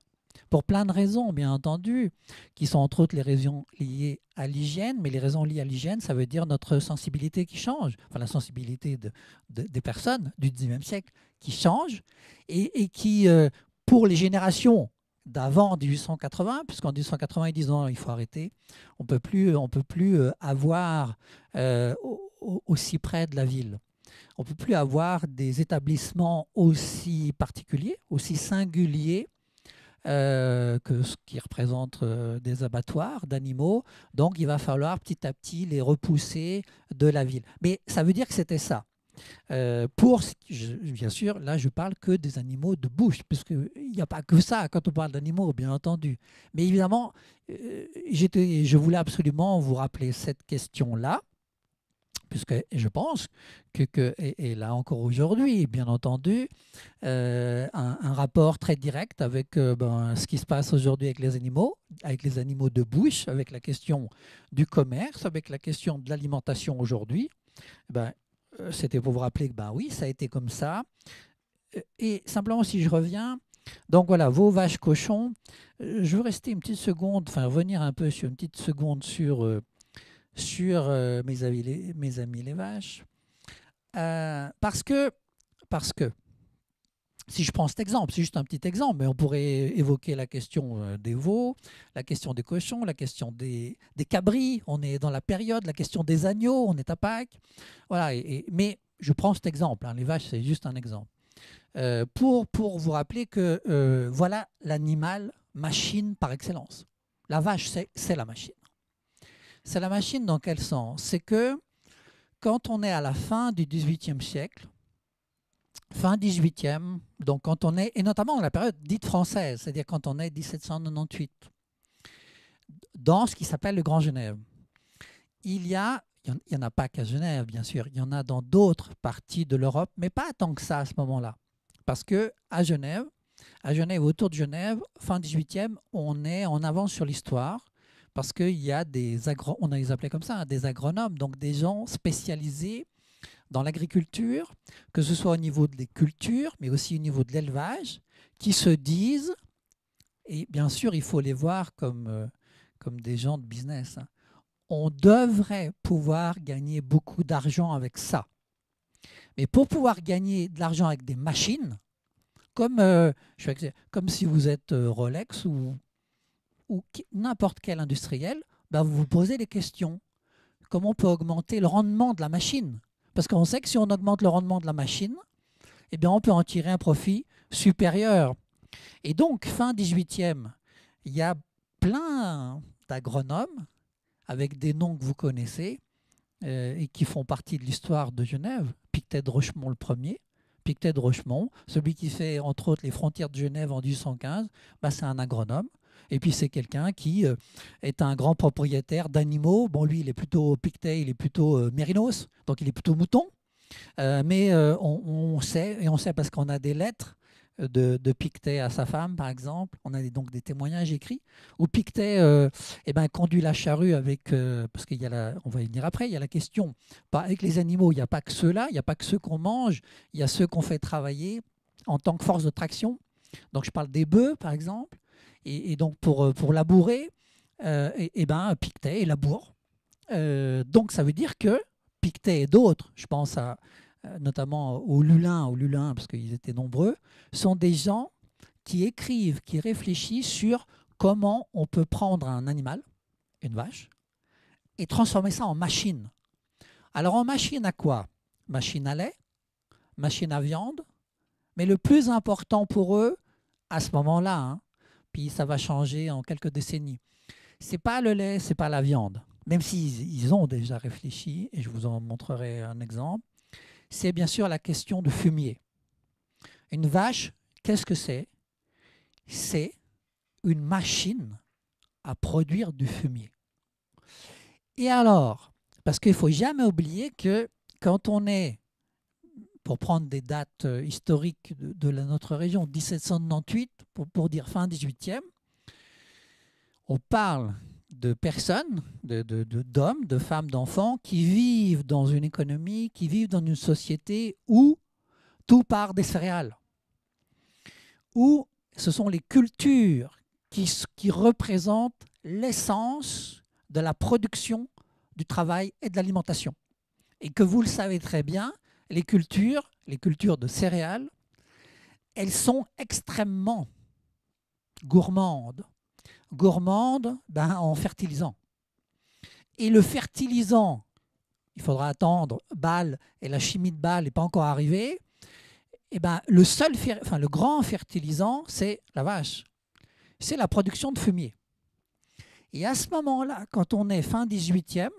Pour plein de raisons, bien entendu, qui sont entre autres les raisons liées à l'hygiène. Mais les raisons liées à l'hygiène, ça veut dire notre sensibilité qui change. Enfin, la sensibilité des personnes du XIXe e siècle qui change et, qui, euh, pour les générations d'avant 1880, puisqu'en 1880, ils disent non, il faut arrêter. On peut plus, euh, peut plus euh, avoir euh, aussi près de la ville. On peut plus avoir des établissements aussi particuliers, aussi singuliers que ce qui représente des abattoirs d'animaux. Donc, il va falloir petit à petit les repousser de la ville. Mais ça veut dire que c'était ça. Euh, pour, bien sûr, là, je parle que des animaux de bouche, il n'y a pas que ça quand on parle d'animaux, bien entendu. Mais évidemment, euh, j'étais, je voulais absolument vous rappeler cette question-là puisque je pense que, que et, là encore aujourd'hui, bien entendu, euh, un, rapport très direct avec ben, ce qui se passe aujourd'hui avec les animaux, avec les animaux de bouche, avec la question du commerce, avec la question de l'alimentation aujourd'hui. Ben, euh, c'était pour vous rappeler que ben oui, ça a été comme ça. Euh, et simplement, si je reviens, donc voilà, vos vaches cochons. Euh, je veux rester une petite seconde, enfin revenir un peu sur une petite seconde sur, sur mes, amis, les, vaches. parce que, parce que si je prends cet exemple, c'est juste un petit exemple, mais on pourrait évoquer la question euh, des veaux, la question des cochons, la question des, des cabris, on est dans la période, la question des agneaux, on est à Pâques. Voilà, et, mais je prends cet exemple, hein, les vaches, c'est juste un exemple. Euh, pour, pour vous rappeler que euh, voilà l'animal machine par excellence. La vache, c'est la machine. C'est la machine dans quel sens C'est que quand on est à la fin du XVIIIe siècle, fin 18e, donc quand on est, et notamment dans la période dite française, c'est-à-dire quand on est 1798, dans ce qui s'appelle le Grand Genève. Il y a, il n'y en a pas qu'à Genève, bien sûr, il y en a dans d'autres parties de l'Europe, mais pas tant que ça à ce moment-là. Parce que à Genève, à Genève, autour de Genève, fin 18e, on est en avance sur l'histoire parce qu'il y a des on les appelait comme ça, hein, des agronomes, donc des gens spécialisés dans l'agriculture, que ce soit au niveau des cultures, mais aussi au niveau de l'élevage, qui se disent, et bien sûr il faut les voir comme, euh, comme des gens de business, hein, on devrait pouvoir gagner beaucoup d'argent avec ça. Mais pour pouvoir gagner de l'argent avec des machines, comme, euh, comme si vous êtes euh, Rolex ou, ou n'importe quel industriel, ben, vous vous posez des questions. Comment on peut augmenter le rendement de la machine parce qu'on sait que si on augmente le rendement de la machine, eh bien on peut en tirer un profit supérieur. Et donc, fin 18e, il y a plein d'agronomes avec des noms que vous connaissez euh, et qui font partie de l'histoire de Genève. Pictet de Rochemont le premier, Pictet de Rochemont, celui qui fait entre autres les frontières de Genève en 1815, bah, c'est un agronome. Et puis c'est quelqu'un qui euh, est un grand propriétaire d'animaux. Bon, lui, il est plutôt Pictet, il est plutôt euh, mérinos, donc il est plutôt mouton. Euh, mais on, sait, et on sait parce qu'on a des lettres de, de Pictet à sa femme, par exemple, on a donc des témoignages écrits, où Pictet eh ben, conduit la charrue avec, parce qu'il y a on va y venir après, il y a la question, pas avec les animaux, il n'y a pas que ceux-là, il n'y a pas que ceux qu'on mange, il y a ceux qu'on fait travailler en tant que force de traction. Donc je parle des bœufs, par exemple, et, donc pour, euh, pour labourer, euh, et, et, ben Pictet et labour. Euh, donc ça veut dire que Pictet et d'autres, je pense à, euh, notamment aux Lulin, au Lulin parce qu'ils étaient nombreux, sont des gens qui écrivent, qui réfléchissent sur comment on peut prendre un animal, une vache, et transformer ça en machine. Alors en machine à quoi Machine à lait, machine à viande, mais le plus important pour eux, à ce moment-là, hein, puis ça va changer en quelques décennies. Ce n'est pas le lait, c'est pas la viande, même s'ils ils ont déjà réfléchi, et je vous en montrerai un exemple. C'est bien sûr la question du fumier. Une vache, qu'est-ce que c'est C'est une machine à produire du fumier. Et alors, parce qu'il ne faut jamais oublier que quand on est pour prendre des dates euh, historiques de, notre région, 1798, pour, dire fin 18e, on parle de personnes, d'hommes, de, de, femmes, d'enfants qui vivent dans une économie, qui vivent dans une société où tout part des céréales, où ce sont les cultures qui représentent l'essence de la production, du travail et de l'alimentation. Et que vous le savez très bien, les cultures, les cultures de céréales, elles sont extrêmement gourmandes. Gourmandes ben, en fertilisant. Et le fertilisant, il faudra attendre, Bâle et la chimie de Bâle n'est pas encore arrivée. Et eh ben, le, seul, enfin, le grand fertilisant, c'est la vache. C'est la production de fumier. Et à ce moment-là, quand on est fin 18e,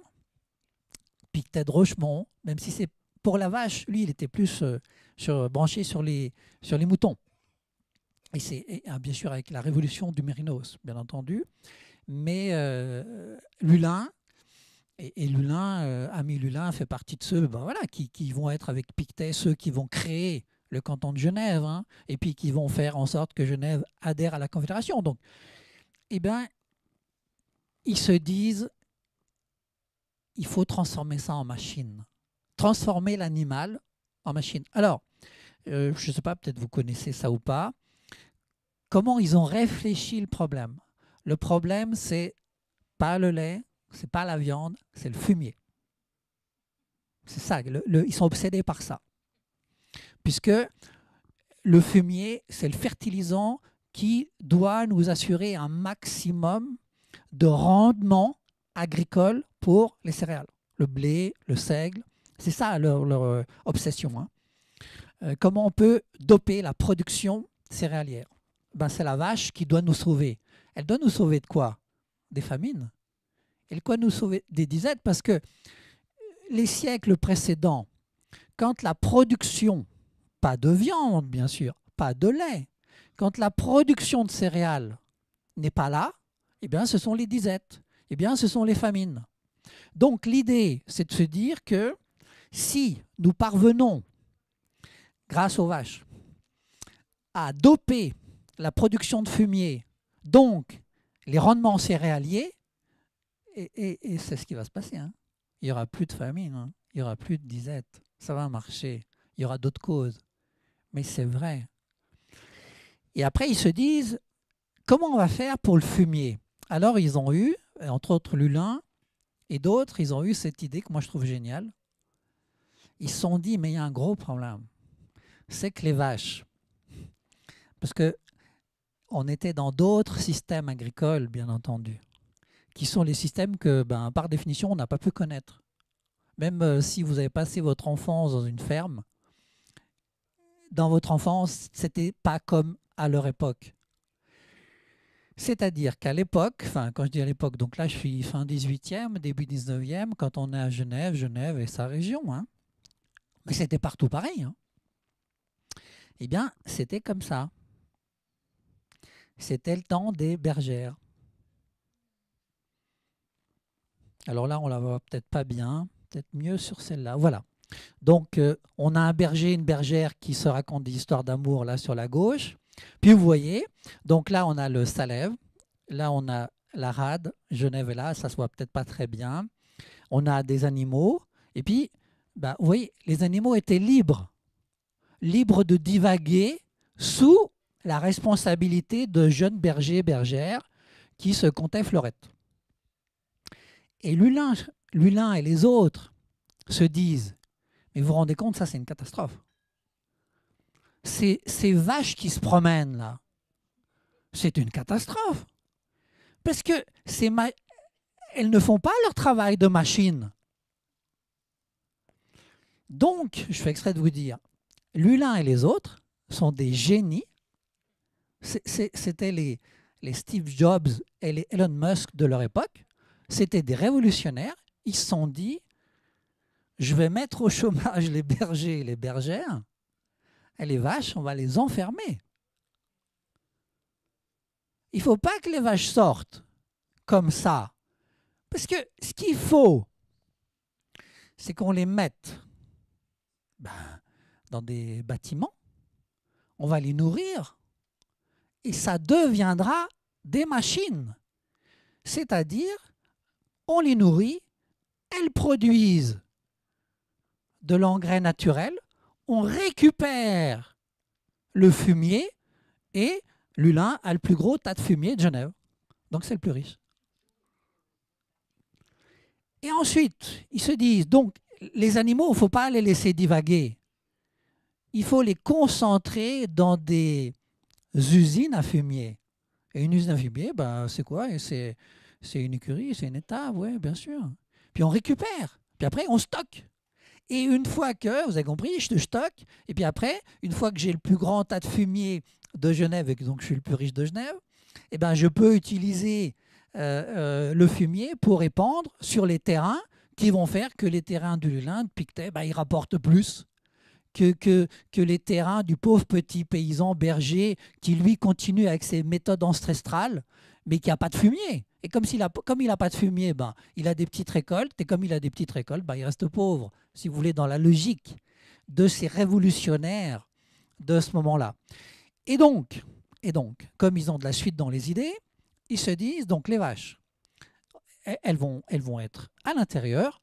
Pictet de Rochemont, même si c'est pour la vache, lui, il était plus euh, branché sur les, moutons. Et c'est ah, bien sûr avec la révolution du mérinos, bien entendu. Mais euh, Lulin, et, Lulin, euh, ami Lulin, fait partie de ceux ben voilà, qui, vont être avec Pictet, ceux qui vont créer le canton de Genève, hein, et puis qui vont faire en sorte que Genève adhère à la Confédération. Donc, eh bien, ils se disent, il faut transformer ça en machine transformer l'animal en machine. Alors, euh, je ne sais pas, peut-être vous connaissez ça ou pas, comment ils ont réfléchi le problème Le problème, c'est pas le lait, c'est pas la viande, c'est le fumier. C'est ça, ils sont obsédés par ça. Puisque le fumier, c'est le fertilisant qui doit nous assurer un maximum de rendement agricole pour les céréales, le blé, le seigle, c'est ça leur, euh, obsession. Hein. Euh, comment on peut doper la production céréalière ben, C'est la vache qui doit nous sauver. Elle doit nous sauver de quoi Des famines. Elle doit nous sauver des disettes parce que euh, les siècles précédents, quand la production, pas de viande bien sûr, pas de lait, quand la production de céréales n'est pas là, eh bien ce sont les disettes, eh bien ce sont les famines. Donc l'idée, c'est de se dire que si nous parvenons, grâce aux vaches, à doper la production de fumier, donc les rendements céréaliers, et, c'est ce qui va se passer. Hein. Il n'y aura plus de famine, hein. il n'y aura plus de disette, ça va marcher, il y aura d'autres causes. Mais c'est vrai. Et après, ils se disent, comment on va faire pour le fumier Alors, ils ont eu, entre autres Lulin et d'autres, ils ont eu cette idée que moi je trouve géniale, ils se sont dit, mais il y a un gros problème. C'est que les vaches, parce que on était dans d'autres systèmes agricoles, bien entendu, qui sont les systèmes que, ben, par définition, on n'a pas pu connaître. Même euh, si vous avez passé votre enfance dans une ferme, dans votre enfance, ce n'était pas comme à leur époque. C'est-à-dire qu'à l'époque, enfin quand je dis à l'époque, donc là je suis fin 18e, début 19e, quand on est à Genève, Genève et sa région, hein, mais c'était partout pareil. Hein. Eh bien, c'était comme ça. C'était le temps des bergères. Alors là, on la voit peut-être pas bien, peut-être mieux sur celle-là. Voilà. Donc, euh, on a un berger, une bergère qui se raconte des histoires d'amour là sur la gauche. Puis vous voyez, donc là, on a le Salève, là, on a la rade, Genève est là, ça se voit peut-être pas très bien. On a des animaux, et puis bah, vous voyez, les animaux étaient libres, libres de divaguer sous la responsabilité de jeunes bergers bergères qui se comptaient fleurettes. Et Lulin, et les autres se disent, mais vous vous rendez compte, ça c'est une catastrophe. Ces, vaches qui se promènent là, c'est une catastrophe. Parce que elles ne font pas leur travail de machine. Donc, je fais extrait de vous dire, Lulin et les autres sont des génies. C'était les, les Steve Jobs et les Elon Musk de leur époque. C'était des révolutionnaires. Ils se sont dit, je vais mettre au chômage les bergers et les bergères, et les vaches, on va les enfermer. Il ne faut pas que les vaches sortent comme ça. Parce que ce qu'il faut, c'est qu'on les mette ben, dans des bâtiments, on va les nourrir, et ça deviendra des machines. C'est-à-dire, on les nourrit, elles produisent de l'engrais naturel, on récupère le fumier, et Lulin a le plus gros tas de fumier de Genève. Donc c'est le plus riche. Et ensuite, ils se disent, donc les animaux, il ne faut pas les laisser divaguer. Il faut les concentrer dans des usines à fumier. Et une usine à fumier, bah, c'est quoi C'est une écurie, c'est une étable, oui, bien sûr. Puis on récupère. Puis après, on stocke. Et une fois que, vous avez compris, je stocke. Et puis après, une fois que j'ai le plus grand tas de fumier de Genève et donc je suis le plus riche de Genève, eh ben, je peux utiliser euh, euh, le fumier pour répandre sur les terrains qui vont faire que les terrains du Lulin, de Pictet, bah, ils rapportent plus que, que, les terrains du pauvre petit paysan berger qui, lui, continue avec ses méthodes ancestrales, mais qui n'a pas de fumier. Et comme, il a, comme il n'a pas de fumier, ben, il a des petites récoltes, et comme il a des petites récoltes, bah, il reste pauvre, si vous voulez, dans la logique de ces révolutionnaires de ce moment-là. Et donc, et donc, comme ils ont de la suite dans les idées, ils se disent, donc les vaches, elles vont, elles vont être à l'intérieur.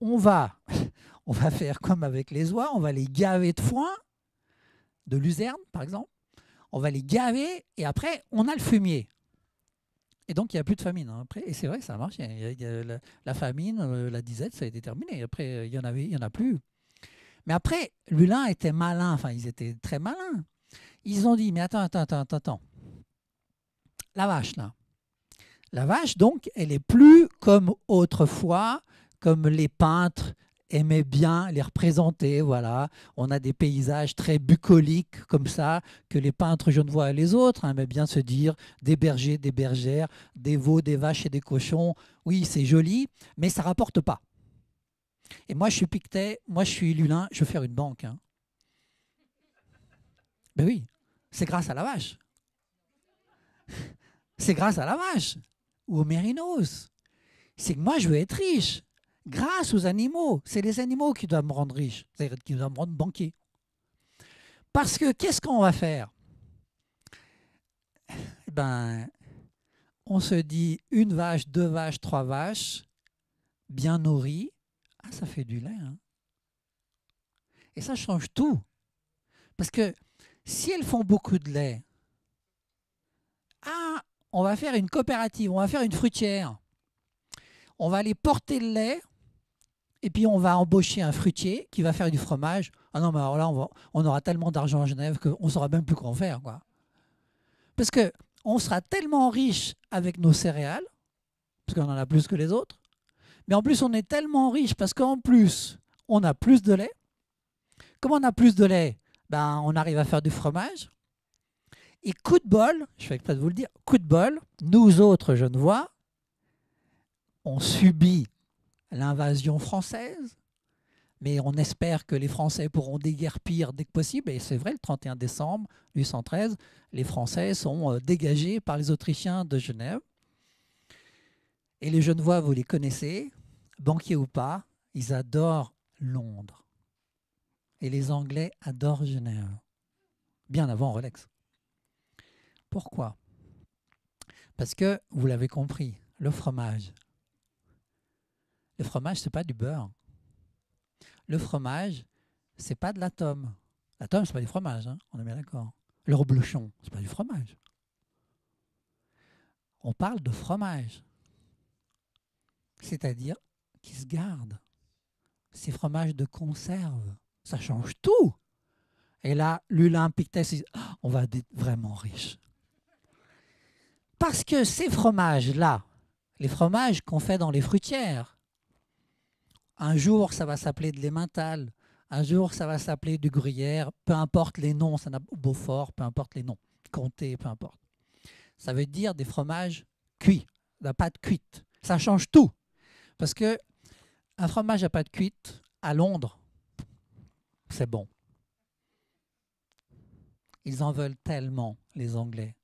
On va, on va faire comme avec les oies, on va les gaver de foin, de luzerne par exemple. On va les gaver et après, on a le fumier. Et donc, il n'y a plus de famine. Hein. Après, et c'est vrai, ça marche. la, la famine, euh, la disette, ça a été terminé. Après, euh, il n'y en, avait, en a plus. Mais après, Lulin était malin. Enfin, ils étaient très malins. Ils ont dit, mais attends, attends, attends, attends. La vache, là, la vache, donc, elle est plus comme autrefois, comme les peintres aimaient bien les représenter. Voilà, on a des paysages très bucoliques comme ça que les peintres genevois et les autres hein, aimaient bien se dire des bergers, des bergères, des veaux, des vaches et des cochons. Oui, c'est joli, mais ça rapporte pas. Et moi, je suis Pictet, moi, je suis Lulin, je veux faire une banque. Hein. Ben oui, c'est grâce à la vache. c'est grâce à la vache ou aux mérinos. C'est que moi, je veux être riche grâce aux animaux. C'est les animaux qui doivent me rendre riche, c'est-à-dire qui doivent me rendre banquier. Parce que qu'est-ce qu'on va faire eh Ben, on se dit une vache, deux vaches, trois vaches, bien nourries. Ah, ça fait du lait. Hein. Et ça change tout. Parce que si elles font beaucoup de lait, ah, on va faire une coopérative, on va faire une fruitière. On va aller porter le lait et puis on va embaucher un fruitier qui va faire du fromage. Ah non, mais alors là, on, aura tellement d'argent à Genève qu'on ne saura même plus quoi en faire. Parce que on sera tellement riche avec nos céréales, parce qu'on en a plus que les autres, mais en plus on est tellement riche parce qu'en plus on a plus de lait. Comme on a plus de lait, ben, on arrive à faire du fromage. Et coup de bol, je fais pas de vous le dire, coup de bol, nous autres Genevois, on subit l'invasion française, mais on espère que les Français pourront déguerpir dès que possible. Et c'est vrai, le 31 décembre 1813, les Français sont euh, dégagés par les Autrichiens de Genève. Et les Genevois, vous les connaissez, banquiers ou pas, ils adorent Londres. Et les Anglais adorent Genève. Bien avant Rolex. Pourquoi Parce que, vous l'avez compris, le fromage. Le fromage, ce n'est pas du beurre. Le fromage, c'est pas de l'atome. L'atome, ce n'est pas du fromage, hein, on est bien d'accord. Le reblochon, ce n'est pas du fromage. On parle de fromage, c'est-à-dire qui se garde. Ces fromages de conserve, ça change tout. Et là, l'ulin Pictet, oh, on va être vraiment riche parce que ces fromages-là, les fromages qu'on fait dans les fruitières, un jour ça va s'appeler de l'emmental, un jour ça va s'appeler du gruyère, peu importe les noms, ça n'a Beaufort, peu importe les noms, comté, peu importe. Ça veut dire des fromages cuits, la pâte cuite. Ça change tout. Parce que un fromage à pâte cuite à Londres, c'est bon. Ils en veulent tellement, les Anglais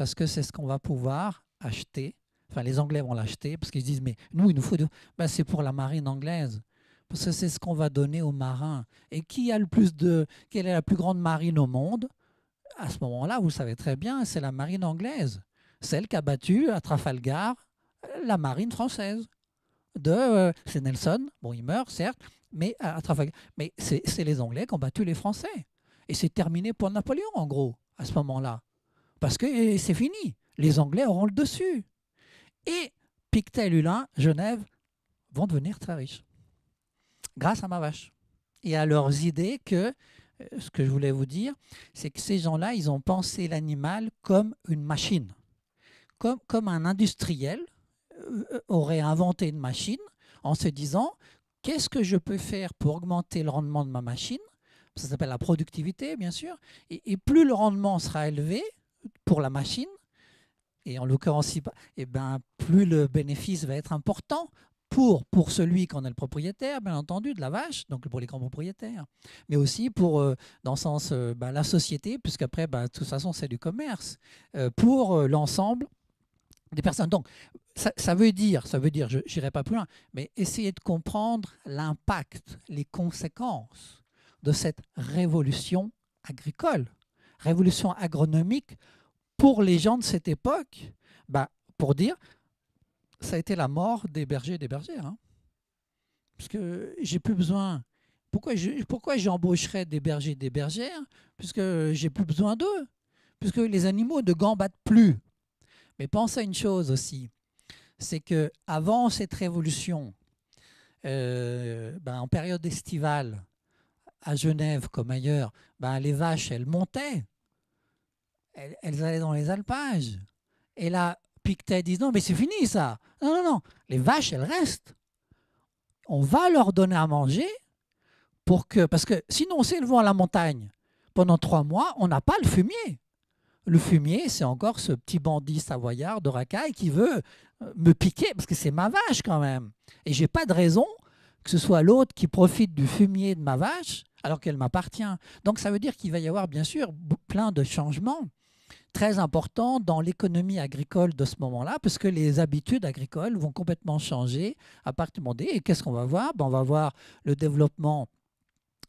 parce que c'est ce qu'on va pouvoir acheter. Enfin, les Anglais vont l'acheter parce qu'ils disent, mais nous, il nous faut... De... Ben, c'est pour la marine anglaise parce que c'est ce qu'on va donner aux marins. Et qui a le plus de, quelle est la plus grande marine au monde À ce moment-là, vous savez très bien, c'est la marine anglaise, celle qui a battu à Trafalgar la marine française. De, euh, c'est Nelson, bon, il meurt certes, mais à Trafalgar, mais c'est les Anglais qui ont battu les Français. Et c'est terminé pour Napoléon, en gros, à ce moment-là parce que c'est fini. Les Anglais auront le dessus. Et Pictet, Lulin, Genève vont devenir très riches grâce à ma vache et à leurs idées que euh, ce que je voulais vous dire, c'est que ces gens-là, ils ont pensé l'animal comme une machine, comme, comme un industriel euh, euh, aurait inventé une machine en se disant qu'est-ce que je peux faire pour augmenter le rendement de ma machine Ça s'appelle la productivité, bien sûr. et plus le rendement sera élevé, pour la machine, et en l'occurrence, et eh ben, plus le bénéfice va être important pour, pour celui en est le propriétaire, bien entendu, de la vache, donc pour les grands propriétaires, mais aussi pour, euh, dans le sens, euh, bah, la société, puisqu'après, bah, de toute façon, c'est du commerce, euh, pour l'ensemble des personnes. Donc, ça, veut dire, ça veut dire, je n'irai pas plus loin, mais essayer de comprendre l'impact, les conséquences de cette révolution agricole révolution agronomique pour les gens de cette époque, bah pour dire, ça a été la mort des bergers et des bergères. Hein. Parce que j'ai plus besoin. Pourquoi, j'embaucherais des bergers et des bergères Puisque j'ai plus besoin d'eux. Puisque les animaux ne gambattent plus. Mais pensez à une chose aussi c'est que avant cette révolution, euh, bah, en période estivale, à Genève comme ailleurs, ben, les vaches, elles montaient. Elles, allaient dans les alpages. Et là, Pictet dit non, mais c'est fini ça. Non, non, non. Les vaches, elles restent. On va leur donner à manger pour que. Parce que sinon, on vont à la montagne pendant trois mois, on n'a pas le fumier. Le fumier, c'est encore ce petit bandit savoyard de racaille qui veut euh, me piquer parce que c'est ma vache quand même. Et j'ai pas de raison que ce soit l'autre qui profite du fumier de ma vache alors qu'elle m'appartient. Donc ça veut dire qu'il va y avoir bien sûr plein de changements très importants dans l'économie agricole de ce moment-là, parce que les habitudes agricoles vont complètement changer à partir du moment Et qu'est-ce qu'on va voir ben, On va voir le développement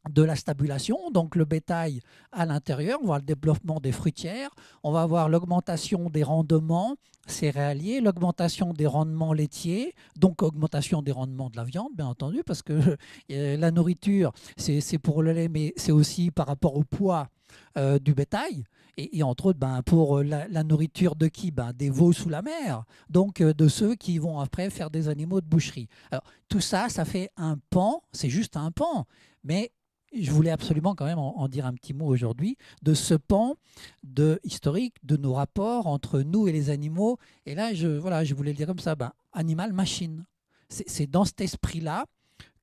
de la stabulation, donc le bétail à l'intérieur, on va voir le développement des fruitières, on va voir l'augmentation des rendements céréaliers, l'augmentation des rendements laitiers, donc augmentation des rendements de la viande, bien entendu, parce que euh, la nourriture, c'est pour le lait, mais c'est aussi par rapport au poids euh, du bétail. Et, entre autres, ben, pour euh, la, nourriture de qui ben, Des veaux sous la mer, donc de ceux qui vont après faire des animaux de boucherie. Alors tout ça, ça fait un pan, c'est juste un pan, mais je voulais absolument quand même en, dire un petit mot aujourd'hui, de ce pan de, historique de nos rapports entre nous et les animaux. Et là, je, voilà, je voulais le dire comme ça, ben, animal-machine. C'est dans cet esprit-là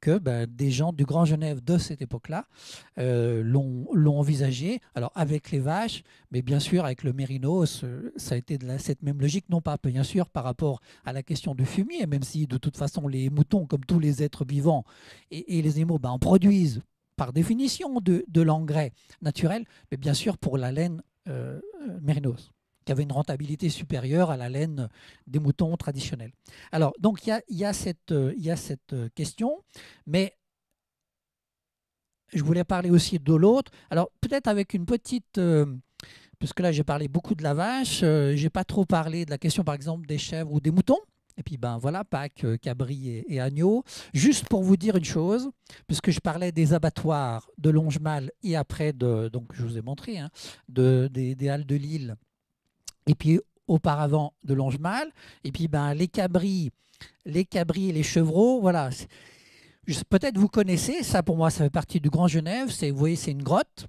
que ben, des gens du Grand Genève de cette époque-là euh, l'ont envisagé. Alors avec les vaches, mais bien sûr avec le mérinos, euh, ça a été de cette même logique, non pas bien sûr par rapport à la question du fumier, même si de toute façon les moutons, comme tous les êtres vivants et, et les animaux, ben, en produisent par définition de, de l'engrais naturel, mais bien sûr pour la laine euh, euh, mérinos, qui avait une rentabilité supérieure à la laine des moutons traditionnels. Alors, donc il y a, y, a y a, cette euh, euh, question, mais je voulais parler aussi de l'autre. Alors, peut-être avec une petite... Parce puisque là j'ai parlé beaucoup de la vache, je j'ai pas trop parlé de la question par exemple des chèvres ou des moutons. Et puis ben voilà, Pâques, euh, Cabri et, agneaux Agneau. Juste pour vous dire une chose, puisque je parlais des abattoirs de Longemal et après de, donc je vous ai montré, hein, de, des, Halles de Lille, et puis auparavant de Longemal, et puis ben les Cabris, les Cabris et les Chevreaux, voilà. Peut-être vous connaissez, ça pour moi ça fait partie du Grand Genève, c'est vous voyez c'est une grotte,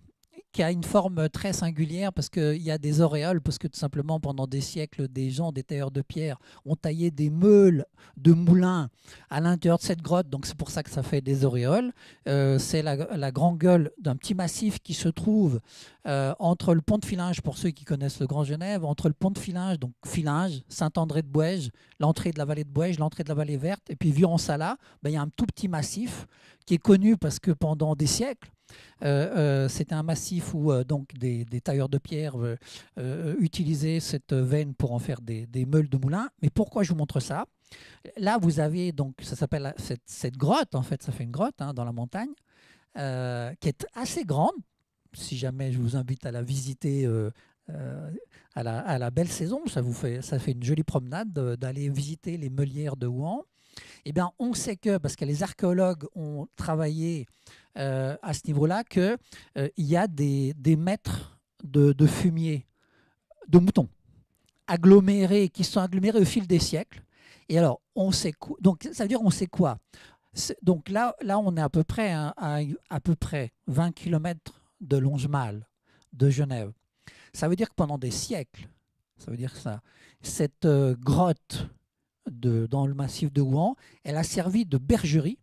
qui a une forme très singulière parce qu'il y a des auréoles, parce que tout simplement pendant des siècles, des gens, des tailleurs de pierre, ont taillé des meules de moulins à l'intérieur de cette grotte, donc c'est pour ça que ça fait des auréoles. Euh, c'est la, grande gueule d'un petit massif qui se trouve euh, entre le pont de Filinge, pour ceux qui connaissent le Grand Genève, entre le pont de Filinge, donc Filinge, Saint-André de Bouège, l'entrée de la vallée de Bouège, l'entrée de la vallée verte, et puis en sala ben, il y a un tout petit massif qui est connu parce que pendant des siècles, euh, euh, C'était un massif où euh, donc des, tailleurs de pierre utilisaient cette veine pour en faire des, meules de moulin. Mais pourquoi je vous montre ça Là, vous avez donc, ça s'appelle cette, grotte, en fait, ça fait une grotte hein, dans la montagne, qui est assez grande. Si jamais je vous invite à la visiter à, la, belle saison, ça vous fait, ça fait une jolie promenade d'aller visiter les meulières de Rouen. Eh bien, on sait que, parce que les archéologues ont travaillé euh, à ce niveau-là qu'il euh, y a des, mètres de, fumier, de moutons, agglomérés, qui sont agglomérés au fil des siècles. Et alors, on sait Donc, ça veut dire on sait quoi Donc là, là, on est à peu près hein, à, peu près 20 km de Longemal, de Genève. Ça veut dire que pendant des siècles, ça veut dire ça, cette euh, grotte de, dans le massif de Rouen, elle a servi de bergerie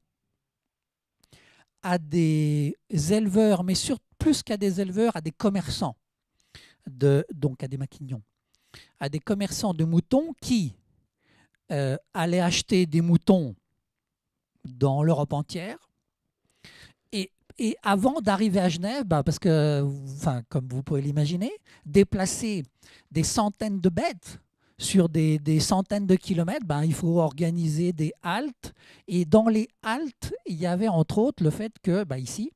à des éleveurs, mais surtout plus qu'à des éleveurs, à des commerçants, de, donc à des maquignons, à des commerçants de moutons qui euh, allaient acheter des moutons dans l'Europe entière. Et, avant d'arriver à Genève, bah, parce que, enfin, comme vous pouvez l'imaginer, déplacer des centaines de bêtes sur des, centaines de kilomètres, ben, il faut organiser des haltes. Et dans les haltes, il y avait entre autres le fait que, ben, ici,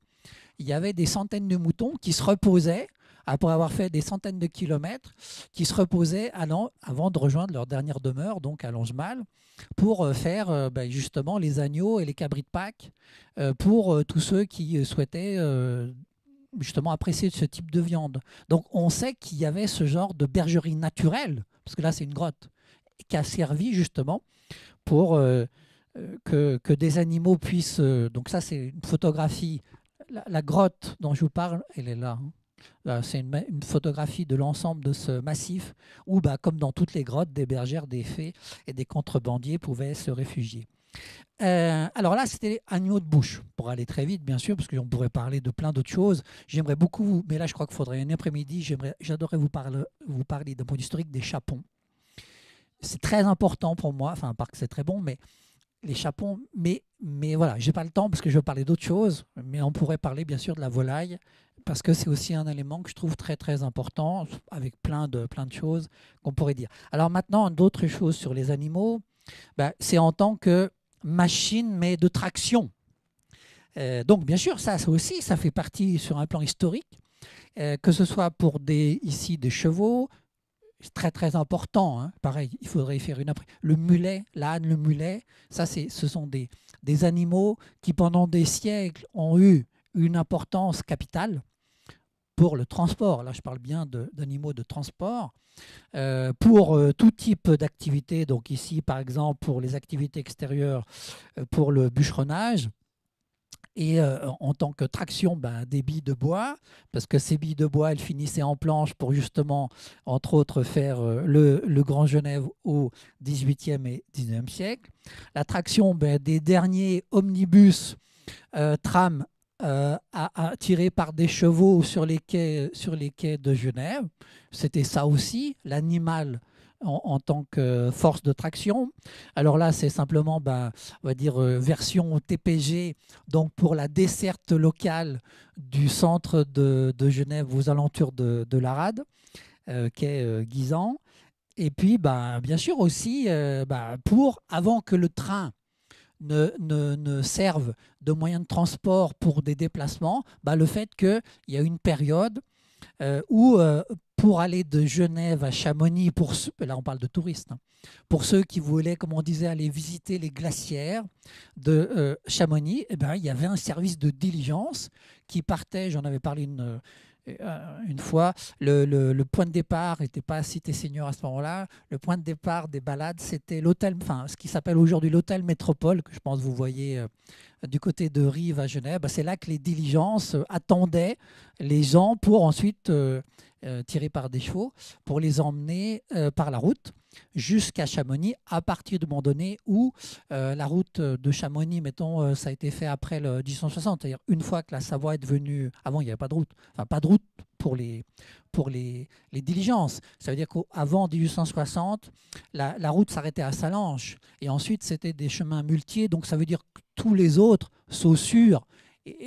il y avait des centaines de moutons qui se reposaient après avoir fait des centaines de kilomètres, qui se reposaient avant, de rejoindre leur dernière demeure, donc à Longemal, pour euh, faire euh, ben, justement les agneaux et les cabris de Pâques euh, pour tous ceux qui souhaitaient justement apprécier ce type de viande. Donc on sait qu'il y avait ce genre de bergerie naturelle, parce que là c'est une grotte, qui a servi justement pour euh, euh, que, des animaux puissent... Euh, donc ça c'est une photographie. La, grotte dont je vous parle, elle est là. Hein. c'est une, photographie de l'ensemble de ce massif où, bah, comme dans toutes les grottes, des bergères, des fées et des contrebandiers pouvaient se réfugier. Euh, alors là, c'était agneau de bouche, pour aller très vite, bien sûr, parce qu'on pourrait parler de plein d'autres choses. J'aimerais beaucoup, mais là, je crois qu'il faudrait un après-midi, j'adorerais vous, parler, vous parler d'un point historique des chapons. C'est très important pour moi, enfin, par que c'est très bon, mais les chapons, mais, mais voilà, j'ai pas le temps parce que je veux parler d'autres choses, mais on pourrait parler bien sûr de la volaille, parce que c'est aussi un élément que je trouve très très important, avec plein de, plein de choses qu'on pourrait dire. Alors maintenant, d'autres choses sur les animaux, ben, c'est en tant que machine, mais de traction. Euh, donc bien sûr, ça, ça, aussi, ça fait partie sur un plan historique, euh, que ce soit pour des, ici des chevaux, très très important, hein. pareil, il faudrait faire une après. Le mulet, l'âne, le mulet, ça c'est, ce sont des, des animaux qui pendant des siècles ont eu une importance capitale pour le transport, là je parle bien d'animaux de, transport, euh, pour euh, tout type d'activité, donc ici par exemple pour les activités extérieures, euh, pour le bûcheronnage, et en tant que traction, ben, des billes de bois, parce que ces billes de bois, elles finissaient en planche pour justement, entre autres, faire le, Grand Genève au 18e et 19e siècle. La traction ben, des derniers omnibus, tram. trams à, euh, tirer par des chevaux sur les quais, sur les quais de Genève. C'était ça aussi, l'animal en, tant que force de traction. Alors là, c'est simplement, ben, on va dire, euh, version TPG, donc pour la desserte locale du centre de, Genève aux alentours de, de Rade, euh, quai euh, Et puis, ben, bien sûr aussi, bah, pour, avant que le train ne, ne, ne servent de moyen de transport pour des déplacements, bah, le fait qu'il y a une période euh, où euh, pour aller de Genève à Chamonix, pour ceux, là on parle de touristes, hein, pour ceux qui voulaient, comme on disait, aller visiter les glacières de euh, Chamonix, eh ben, il y avait un service de diligence qui partait, j'en avais parlé une, euh, une fois, le, point de départ n'était pas Cité Seigneur à ce moment-là. Le point de départ des balades, c'était l'hôtel, enfin, ce qui s'appelle aujourd'hui l'hôtel Métropole, que je pense vous voyez euh, du côté de Rive à Genève. Bah, c'est là que les diligences euh, attendaient les gens pour ensuite euh, tirés par des chevaux pour les emmener euh, par la route jusqu'à Chamonix à partir du moment donné où euh, la route de Chamonix, mettons, ça a été fait après le 1860, c'est-à-dire une fois que la Savoie est devenue, avant il n'y avait pas de route, enfin pas de route pour les, pour les, les diligences. Ça veut dire qu'avant 1860, la, route s'arrêtait à Salanches et ensuite c'était des chemins multiers. donc ça veut dire que tous les autres, saussures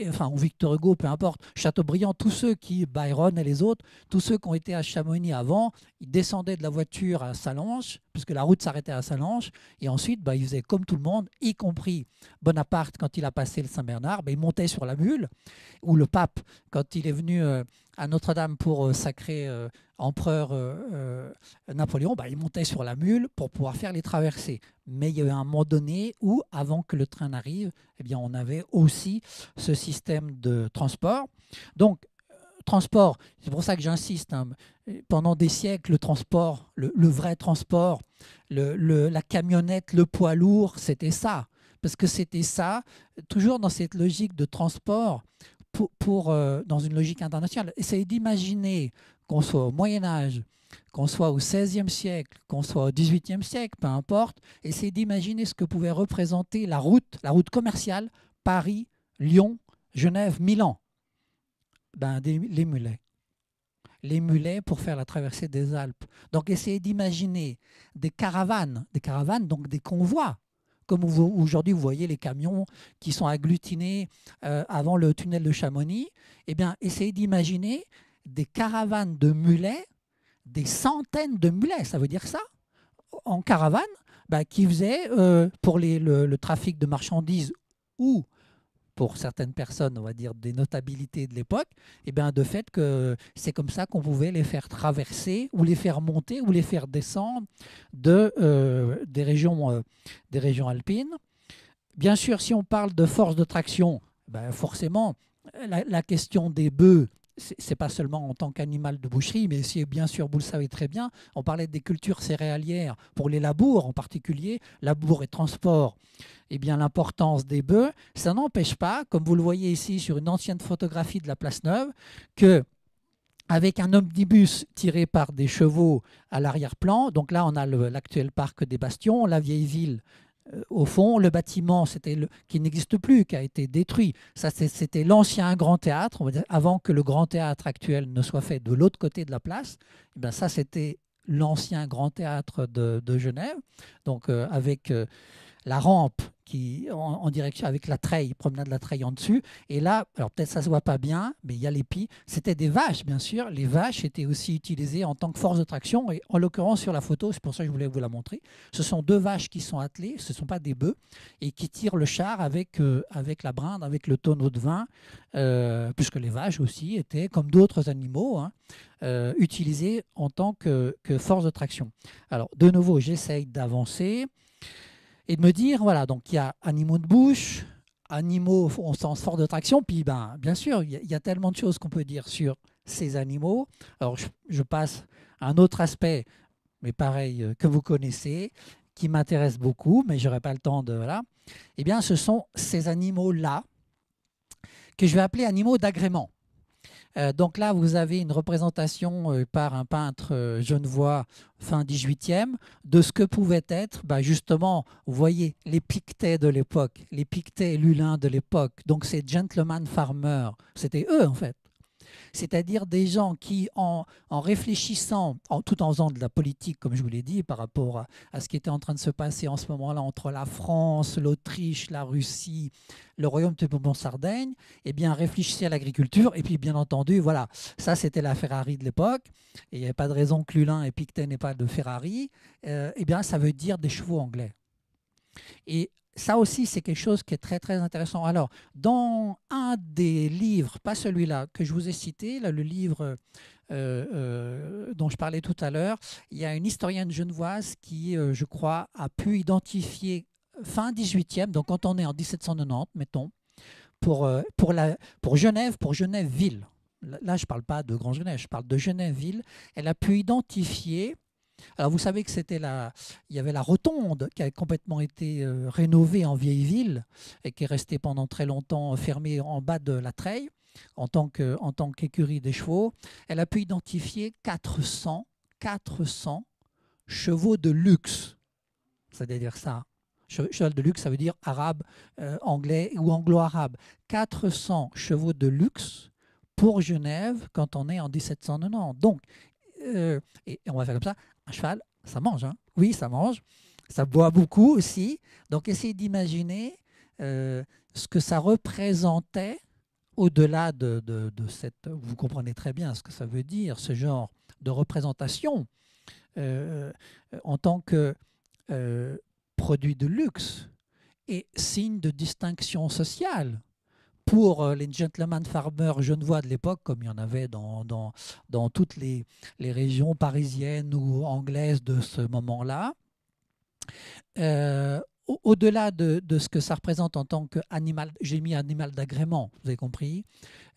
enfin, ou Victor Hugo, peu importe, Chateaubriand, tous ceux qui, Byron et les autres, tous ceux qui ont été à Chamonix avant, ils descendaient de la voiture à Salange, puisque la route s'arrêtait à Salange, et ensuite, bah, ils faisaient comme tout le monde, y compris Bonaparte quand il a passé le Saint-Bernard, mais bah, il montait sur la mule, ou le pape quand il est venu euh, à Notre-Dame pour euh, sacrer euh, empereur euh, euh, Napoléon, bah, il montait sur la mule pour pouvoir faire les traversées. Mais il y a eu un moment donné où, avant que le train n'arrive, eh bien, on avait aussi ce système de transport. Donc, euh, transport, c'est pour ça que j'insiste, hein, pendant des siècles, le transport, le, vrai transport, la camionnette, le poids lourd, c'était ça. Parce que c'était ça, toujours dans cette logique de transport, pour, euh, dans une logique internationale. Essayez d'imaginer qu'on soit au Moyen Âge, qu'on soit au XVIe siècle, qu'on soit au XVIIIe siècle, peu importe. Essayez d'imaginer ce que pouvait représenter la route, la route commerciale Paris, Lyon, Genève, Milan. Ben, les mulets. Les mulets pour faire la traversée des Alpes. Donc essayez d'imaginer des caravanes, des caravanes, donc des convois comme aujourd'hui vous voyez les camions qui sont agglutinés euh, avant le tunnel de Chamonix, eh bien, essayez d'imaginer des caravanes de mulets, des centaines de mulets, ça veut dire ça, en caravane, bah, qui faisaient euh, pour le, le, trafic de marchandises ou pour certaines personnes, on va dire, des notabilités de l'époque, et eh bien de fait que c'est comme ça qu'on pouvait les faire traverser ou les faire monter ou les faire descendre de, euh, des, régions, euh, des régions alpines. Bien sûr, si on parle de force de traction, ben, forcément, la, la, question des bœufs c'est pas seulement en tant qu'animal de boucherie, mais si bien sûr, vous le savez très bien, on parlait des cultures céréalières pour les labours en particulier, labour et transport. Eh bien, l'importance des bœufs, ça n'empêche pas, comme vous le voyez ici sur une ancienne photographie de la place Neuve, que avec un omnibus tiré par des chevaux à l'arrière-plan, donc là on a l'actuel parc des Bastions, la vieille ville euh, au fond, le bâtiment c'était le, qui n'existe plus, qui a été détruit, ça c'était l'ancien grand théâtre, avant que le grand théâtre actuel ne soit fait de l'autre côté de la place, Ben ça c'était l'ancien grand théâtre de, Genève, donc euh, avec euh, la rampe qui, en, direction avec la treille, promenade de la treille en dessus. Et là, alors peut-être ça se voit pas bien, mais il y a les pies. C'était des vaches, bien sûr. Les vaches étaient aussi utilisées en tant que force de traction. Et en l'occurrence, sur la photo, c'est pour ça que je voulais vous la montrer. Ce sont deux vaches qui sont attelées, ce ne sont pas des bœufs, et qui tirent le char avec, euh, avec la brinde, avec le tonneau de vin, euh, puisque les vaches aussi étaient, comme d'autres animaux, hein, euh, utilisées en tant que, que force de traction. Alors, de nouveau, j'essaye d'avancer et de me dire, voilà, donc il y a animaux de bouche, animaux on sens fort de traction, puis ben, bien sûr, il y, a tellement de choses qu'on peut dire sur ces animaux. Alors je, passe à un autre aspect, mais pareil, euh, que vous connaissez, qui m'intéresse beaucoup, mais je n'aurai pas le temps de... Voilà. Eh bien, ce sont ces animaux-là que je vais appeler animaux d'agrément. Euh, donc là, vous avez une représentation euh, par un peintre euh, genevois fin 18e de ce que pouvait être, bah, justement, vous voyez, les Pictets de l'époque, les Pictets lulins de l'époque, donc ces gentlemen farmers, c'était eux en fait c'est-à-dire des gens qui, en, réfléchissant, en, tout en faisant de la politique, comme je vous l'ai dit, par rapport à, ce qui était en train de se passer en ce moment-là entre la France, l'Autriche, la Russie, le Royaume de sardaigne eh bien, réfléchissaient à l'agriculture. Et puis, bien entendu, voilà, ça, c'était la Ferrari de l'époque. il n'y avait pas de raison que Lulin et Pictet n'aient pas de Ferrari. Euh, eh bien, ça veut dire des chevaux anglais. Et ça aussi, c'est quelque chose qui est très, très intéressant. Alors, dans un des livres, pas celui-là, que je vous ai cité, le livre euh, euh, dont je parlais tout à l'heure, il y a une historienne genevoise qui, euh, je crois, a pu identifier fin 18e, donc quand on est en 1790, mettons, pour, pour, la, pour Genève, pour Genève-Ville. Là, je ne parle pas de Grand Genève, je parle de Genève-Ville. Elle a pu identifier alors vous savez que c'était la, il y avait la rotonde qui a complètement été euh, rénovée en vieille ville et qui est restée pendant très longtemps euh, fermée en bas de la treille en tant que, en tant qu'écurie des chevaux. Elle a pu identifier 400, 400 chevaux de luxe. Ça veut dire ça. Cheval de luxe, ça veut dire arabe, euh, anglais ou anglo-arabe. 400 chevaux de luxe pour Genève quand on est en 1790. Donc, et on va faire comme ça, un cheval, ça mange. Hein. oui, ça mange. Ça boit beaucoup aussi. Donc essayez d'imaginer euh, ce que ça représentait au-delà de, cette... Vous comprenez très bien ce que ça veut dire, ce genre de représentation euh, en tant que euh, produit de luxe et signe de distinction sociale pour euh, les gentlemen farmers genevois de l'époque, comme il y en avait dans, toutes les, régions parisiennes ou anglaises de ce moment-là, euh, au-delà de, ce que ça représente en tant qu'animal, j'ai mis animal d'agrément, vous avez compris,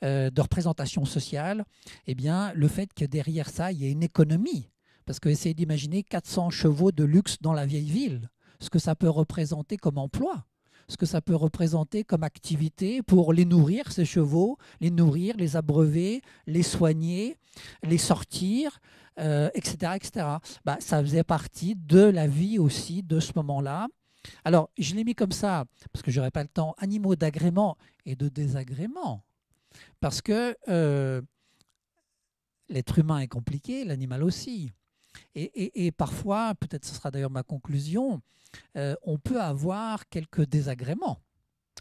euh, de représentation sociale, eh bien, le fait que derrière ça, il y ait une économie. Parce que essayez d'imaginer 400 chevaux de luxe dans la vieille ville, ce que ça peut représenter comme emploi ce que ça peut représenter comme activité pour les nourrir, ces chevaux, les nourrir, les abreuver, les soigner, les sortir, etc. Euh, etc. Bah, ça faisait partie de la vie aussi de ce moment-là. Alors, je l'ai mis comme ça, parce que je n'aurais pas le temps, animaux d'agrément et de désagrément. Parce que euh, l'être humain est compliqué, l'animal aussi. Et, parfois, peut-être ce sera d'ailleurs ma conclusion, euh, on peut avoir quelques désagréments.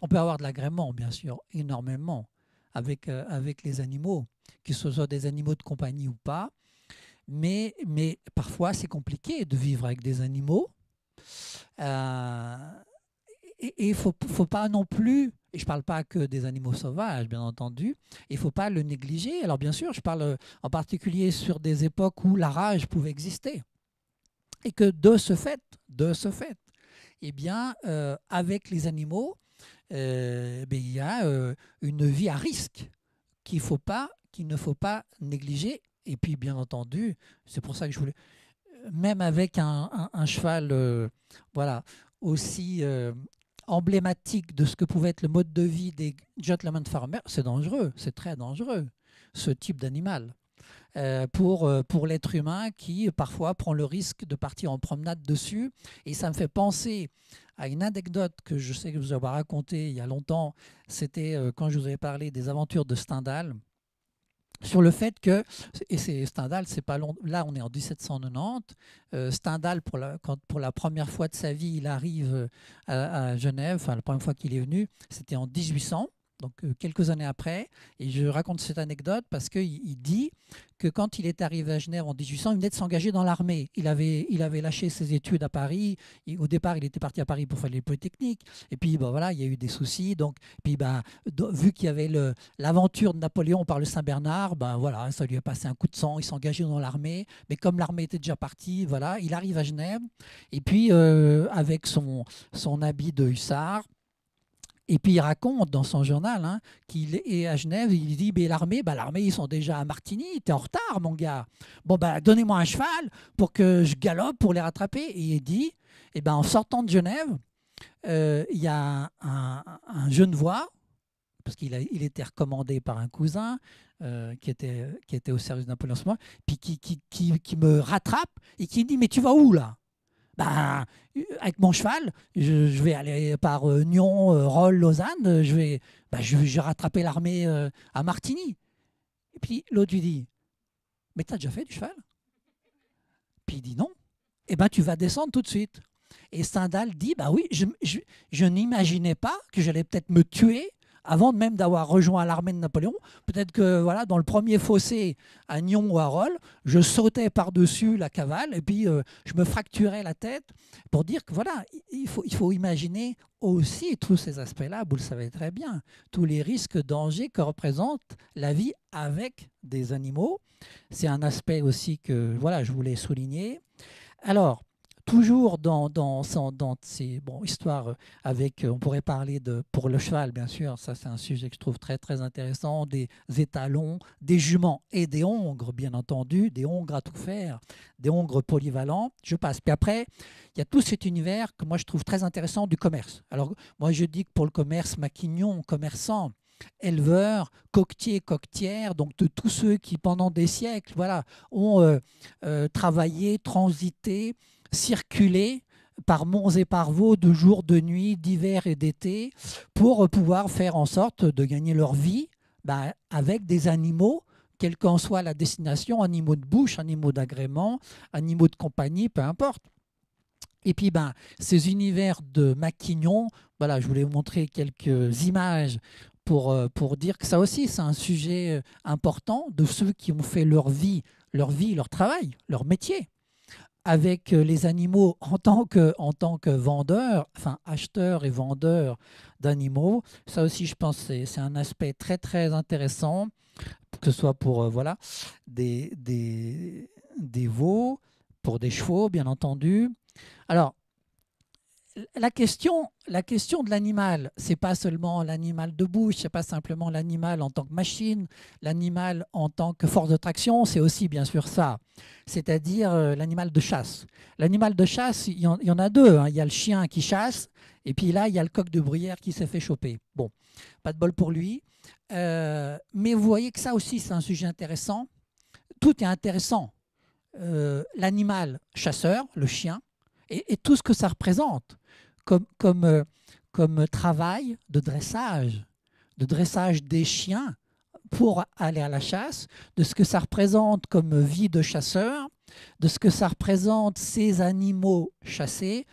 On peut avoir de l'agrément, bien sûr, énormément, avec, euh, avec les animaux, qu'ils soient des animaux de compagnie ou pas. Mais, mais parfois, c'est compliqué de vivre avec des animaux. Euh, et il faut, faut pas non plus, et je ne parle pas que des animaux sauvages, bien entendu, il ne faut pas le négliger. Alors bien sûr, je parle euh, en particulier sur des époques où la rage pouvait exister. Et que de ce fait, de ce fait, eh bien, euh, avec les animaux, euh, eh il y a une vie à risque qu'il faut pas, qu'il ne faut pas négliger. Et puis, bien entendu, c'est pour ça que je voulais, même avec un, cheval, voilà, aussi emblématique de ce que pouvait être le mode de vie des gentlemen farmers, c'est dangereux, c'est très dangereux, ce type d'animal. Euh, pour, euh, pour l'être humain qui parfois prend le risque de partir en promenade dessus. Et ça me fait penser à une anecdote que je sais que vous avez racontée il y a longtemps. C'était euh, quand je vous avais parlé des aventures de Stendhal sur le fait que, et c'est Stendhal, c'est pas long, là on est en 1790, euh, Stendhal pour la, quand, pour la première fois de sa vie il arrive euh, à, Genève, enfin la première fois qu'il est venu, c'était en 1800, donc euh, quelques années après. Et je raconte cette anecdote parce qu'il dit que quand il est arrivé à Genève en 1800, il venait de s'engager dans l'armée. Il avait, il avait lâché ses études à Paris. au départ, il était parti à Paris pour faire les polytechniques. Et puis, bah, voilà, il y a eu des soucis. Donc, puis, bah, vu qu'il y avait l'aventure de Napoléon par le Saint-Bernard, ben, voilà, ça lui a passé un coup de sang. Il s'est engagé dans l'armée. Mais comme l'armée était déjà partie, voilà, il arrive à Genève. Et puis, euh, avec son, son habit de hussard, et puis il raconte dans son journal hein, qu'il est à Genève, il dit l'armée, bah, l'armée, ils sont déjà à Martigny, t'es en retard, mon gars. Bon, bah, donnez-moi un cheval pour que je galope pour les rattraper. Et il dit et eh ben, en sortant de Genève, euh, il y a un, jeune voix, parce qu'il était recommandé par un cousin euh, qui, était, au service d'un Napoléon puis qui, qui, qui me rattrape et qui me dit Mais tu vas où là ben, avec mon cheval, je, vais aller par euh, Nyon, euh, Lausanne, ben, je vais, rattraper l'armée euh, à Martigny. Et puis l'autre lui dit, mais t'as déjà fait du cheval Puis il dit non. Eh ben tu vas descendre tout de suite. Et Stendhal dit, bah oui, je n'imaginais pas que j'allais peut-être me tuer avant même d'avoir rejoint l'armée de Napoléon. Peut-être que voilà, dans le premier fossé à Nyon ou à Rolles, je sautais par-dessus la cavale et puis euh, je me fracturais la tête pour dire que voilà, il faut, il faut imaginer aussi tous ces aspects-là, vous le savez très bien, tous les risques, dangers que représente la vie avec des animaux. C'est un aspect aussi que voilà, je voulais souligner. Alors, toujours dans, ces bon, histoires euh, avec, euh, on pourrait parler de, pour le cheval, bien sûr, ça c'est un sujet que je trouve très très intéressant, des étalons, des juments et des ongres bien entendu, des ongres à tout faire, des ongres polyvalents, je passe. Puis après, il y a tout cet univers que moi je trouve très intéressant du commerce. Alors moi je dis que pour le commerce, maquignon, commerçant, éleveur, coquetier coquetières, donc de tous ceux qui pendant des siècles voilà, ont euh, travaillé, transité, circuler par monts et par veaux de jour, de nuit, d'hiver et d'été, pour pouvoir faire en sorte de gagner leur vie bah, avec des animaux, quelle qu'en soit la destination, animaux de bouche, animaux d'agrément, animaux de compagnie, peu importe. Et puis, ben, ces univers de maquignons, voilà, je voulais vous montrer quelques images pour, euh, pour dire que ça aussi, c'est un sujet euh, important de ceux qui ont fait leur vie, leur vie, leur travail, leur métier avec euh, les animaux en tant que, en tant que vendeur, enfin acheteur et vendeur d'animaux. Ça aussi, je pense, c'est un aspect très très intéressant, que ce soit pour euh, voilà, des, des, des, veaux, pour des chevaux, bien entendu. Alors, la question, la question de l'animal, ce n'est pas seulement l'animal de bouche, ce n'est pas simplement l'animal en tant que machine, l'animal en tant que force de traction, c'est aussi bien sûr ça, c'est-à-dire euh, l'animal de chasse. L'animal de chasse, il y, en, a deux. Hein. Il y a le chien qui chasse, et puis là, il y a le coq de bruyère qui s'est fait choper. Bon, pas de bol pour lui. Euh, mais vous voyez que ça aussi, c'est un sujet intéressant. Tout est intéressant. Euh, l'animal chasseur, le chien, et, tout ce que ça représente comme, comme, euh, comme travail de dressage, de dressage des chiens pour aller à la chasse, de ce que ça représente comme vie de chasseur, de ce que ça représente ces animaux chassés,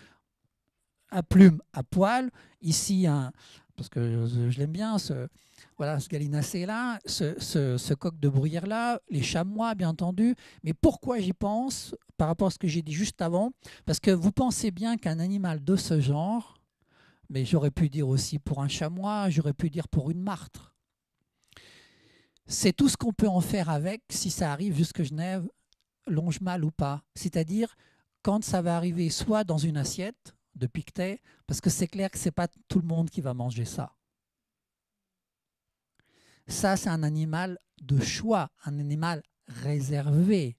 à plume à poil, ici un, parce que je, l'aime bien, ce, voilà, ce là ce, ce, ce, coq de bruyère-là, les chamois, bien entendu. Mais pourquoi j'y pense par rapport à ce que j'ai dit juste avant Parce que vous pensez bien qu'un animal de ce genre, mais j'aurais pu dire aussi pour un chamois, j'aurais pu dire pour une martre. C'est tout ce qu'on peut en faire avec, si ça arrive jusque Genève, longe mal ou pas. C'est-à-dire, quand ça va arriver soit dans une assiette, de piquet, parce que c'est clair que ce n'est pas tout le monde qui va manger ça. Ça, c'est un animal de choix, un animal réservé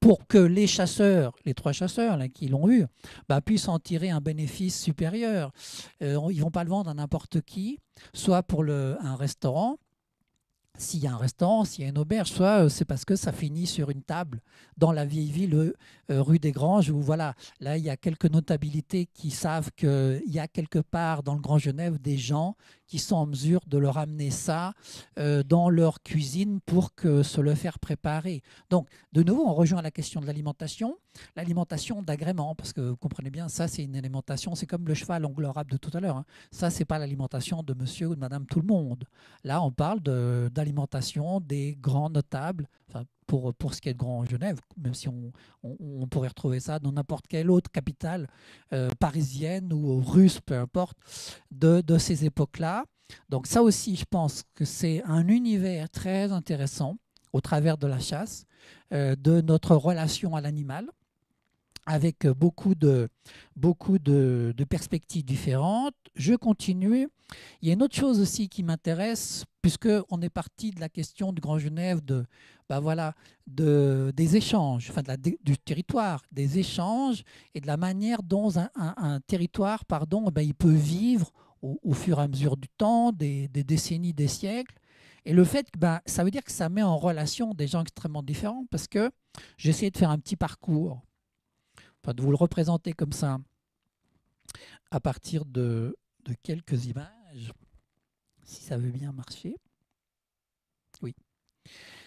pour que les chasseurs, les trois chasseurs qui l'ont eu, bah, puissent en tirer un bénéfice supérieur. Euh, ils ne vont pas le vendre à n'importe qui, soit pour un restaurant, s'il y a un restaurant, s'il y a une auberge, soit euh, c'est parce que ça finit sur une table dans la vieille ville euh, rue des Granges, où voilà, là il y a quelques notabilités qui savent qu'il y a quelque part dans le Grand Genève des gens qui sont en mesure de leur amener ça euh, dans leur cuisine pour que se le faire préparer. Donc, de nouveau, on rejoint la question de l'alimentation, l'alimentation d'agrément, parce que vous comprenez bien, ça c'est une alimentation, c'est comme le cheval anglo-arabe de tout à l'heure. Hein. Ça, c'est pas l'alimentation de monsieur ou de madame tout le monde. Là, on parle d'alimentation des grands notables, enfin, pour, ce qui est de Grand Genève, même si on, pourrait retrouver ça dans n'importe quelle autre capitale euh, parisienne ou russe, peu importe, de, ces époques-là. Donc ça aussi, je pense que c'est un univers très intéressant au travers de la chasse, euh, de notre relation à l'animal avec euh, beaucoup de, beaucoup de, perspectives différentes. Je continue. Il y a une autre chose aussi qui m'intéresse, puisqu'on est parti de la question du Grand Genève, de, ben voilà, de, des échanges, enfin du territoire, des échanges et de la manière dont un, territoire pardon, eh ben, il peut vivre au, fur et à mesure du temps, des, décennies, des siècles. Et le fait, ben, ça veut dire que ça met en relation des gens extrêmement différents parce que j'ai essayé de faire un petit parcours de vous le représenter comme ça à partir de, quelques images, si ça veut bien marcher. Oui.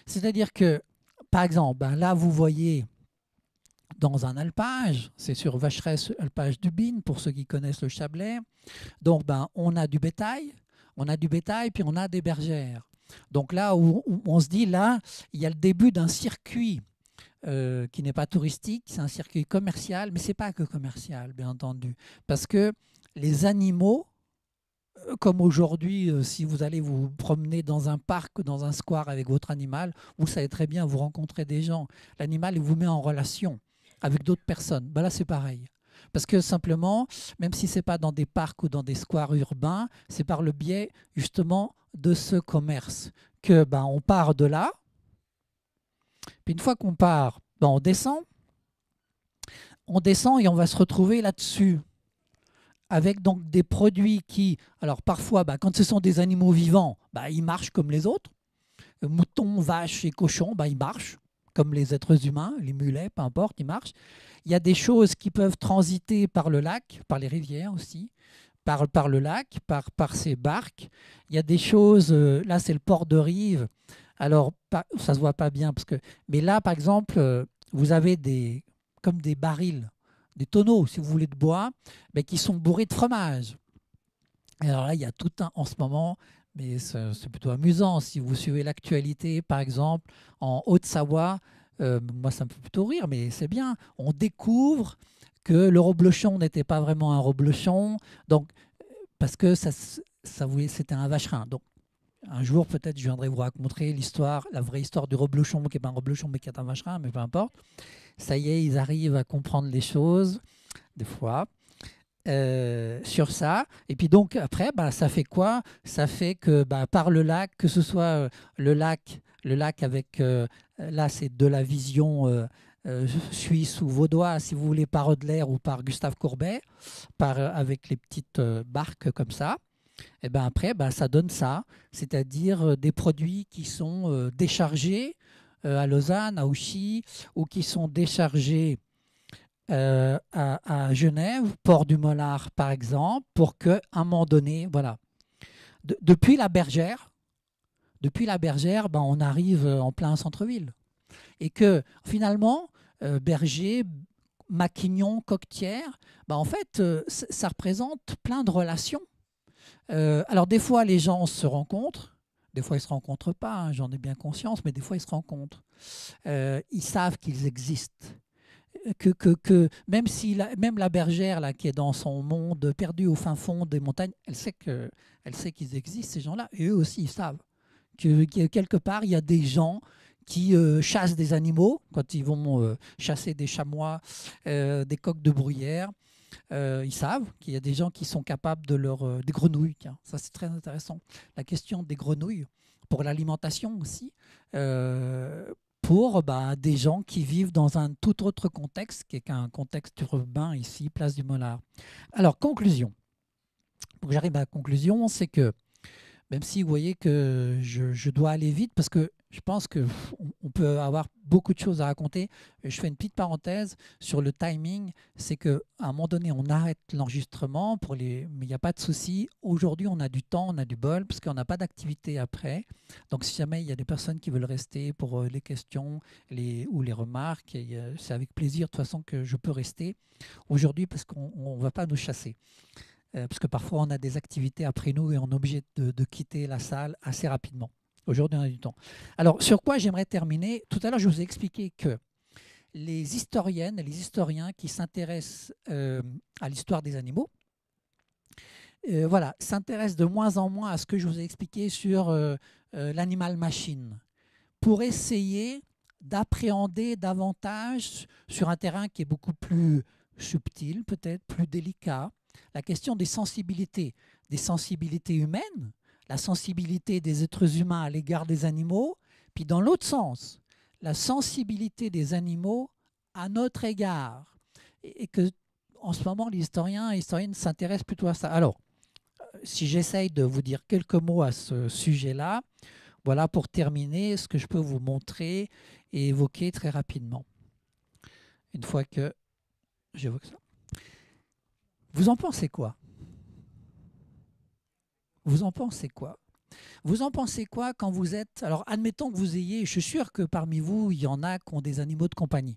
C'est-à-dire que, par exemple, ben là, vous voyez dans un alpage, c'est sur Vacheresse, alpage du pour ceux qui connaissent le Chablais. Donc, ben, on a du bétail, on a du bétail, puis on a des bergères. Donc là où on se dit, là, il y a le début d'un circuit euh, qui n'est pas touristique, c'est un circuit commercial, mais c'est pas que commercial, bien entendu, parce que les animaux, euh, comme aujourd'hui, euh, si vous allez vous promener dans un parc, dans un square avec votre animal, vous savez très bien, vous rencontrez des gens, l'animal vous met en relation avec d'autres personnes. Bah là, c'est pareil. Parce que simplement, même si ce n'est pas dans des parcs ou dans des squares urbains, c'est par le biais justement de ce commerce que ben, on part de là, une fois qu'on part, ben, on descend. On descend et on va se retrouver là-dessus avec donc des produits qui, alors parfois, ben, quand ce sont des animaux vivants, ben, ils marchent comme les autres. Euh, moutons, vaches et cochons, ils marchent comme les êtres humains, les mulets, peu importe, ils marchent. Il y a des choses qui peuvent transiter par le lac, par les rivières aussi, par, par le lac, par, par ces barques. Il y a des choses, euh, là c'est le port de rive, alors, ça se voit pas bien parce que. Mais là, par exemple, euh, vous avez des comme des barils, des tonneaux, si vous voulez, de bois, mais qui sont bourrés de fromage. alors là, il y a tout un en ce moment. Mais c'est plutôt amusant. Si vous suivez l'actualité, par exemple, en Haute-Savoie, euh, moi ça me fait plutôt rire, mais c'est bien. On découvre que le reblochon n'était pas vraiment un reblochon, donc parce que ça, c'était un vacherin. Donc un jour, peut-être, je viendrai vous raconter l'histoire, la vraie histoire du reblochon, qui n'est pas un reblochon, mais qui est un vacherin, mais peu importe. Ça y est, ils arrivent à comprendre les choses, des fois, euh, sur ça. Et puis donc, après, bah, ça fait quoi Ça fait que bah, par le lac, que ce soit euh, le lac, le lac avec, euh, là, c'est de la vision... suisse ou vaudois, si vous voulez, par Audelaire ou par Gustave Courbet, par, avec les petites barques comme ça. Et eh ben après, ben, ça donne ça, c'est-à-dire euh, des produits qui sont euh, déchargés euh, à Lausanne, à Ouchy, ou qui sont déchargés à, Genève, port du Mollard par exemple, pour qu'à un moment donné, voilà. depuis la bergère, depuis la bergère, ben, on arrive en plein centre-ville. Et que finalement, berger, maquignon, coquetière, ben, en fait, ça représente plein de relations euh, alors des fois, les gens se rencontrent, des fois ils ne se rencontrent pas, hein, j'en ai bien conscience, mais des fois ils se rencontrent. Euh, ils savent qu'ils existent. Que, même, si la, même la bergère là, qui est dans son monde perdu au fin fond des montagnes, elle sait que, sait qu'ils existent ces gens-là et eux aussi ils savent que, quelque part il y a des gens qui euh, chassent des animaux quand ils vont chasser des chamois, des coqs de bruyère, euh, ils savent qu'il y a des gens qui sont capables de leur... Euh, des grenouilles, tiens, ça c'est très intéressant. La question des grenouilles, pour l'alimentation aussi, euh, pour bah, des gens qui vivent dans un tout autre contexte, qui est qu'un contexte urbain ici, place du Mollard. Alors, conclusion. Pour que j'arrive à la conclusion, c'est que, même si vous voyez que je, dois aller vite, parce que je pense qu'on on peut avoir beaucoup de choses à raconter. Je fais une petite parenthèse sur le timing. C'est qu'à un moment donné, on arrête l'enregistrement, pour les... mais il n'y a pas de souci. Aujourd'hui, on a du temps, on a du bol, parce qu'on n'a pas d'activité après. Donc, si jamais il y a des personnes qui veulent rester pour euh, les questions les... ou les remarques, euh, c'est avec plaisir de toute façon que je peux rester aujourd'hui, parce qu'on ne va pas nous chasser. Euh, parce que parfois, on a des activités après nous et on est obligé de quitter la salle assez rapidement. Aujourd'hui, on a du temps. Alors, sur quoi j'aimerais terminer Tout à l'heure, je vous ai expliqué que les historiennes et les historiens qui s'intéressent euh, à l'histoire des animaux, euh, voilà, s'intéressent de moins en moins à ce que je vous ai expliqué sur euh, l'animal-machine, pour essayer d'appréhender davantage sur un terrain qui est beaucoup plus subtil, peut-être plus délicat, la question des sensibilités, des sensibilités humaines, la sensibilité des êtres humains à l'égard des animaux, puis dans l'autre sens, la sensibilité des animaux à notre égard. Et, que en ce moment, l'historien et l'historienne s'intéressent plutôt à ça. Alors, euh, si j'essaye de vous dire quelques mots à ce sujet-là, voilà pour terminer ce que je peux vous montrer et évoquer très rapidement. Une fois que j'évoque ça. Vous en pensez quoi vous en pensez quoi vous en pensez quoi quand vous êtes... Alors admettons que vous ayez, je suis sûr que parmi vous, il y en a qui ont des animaux de compagnie.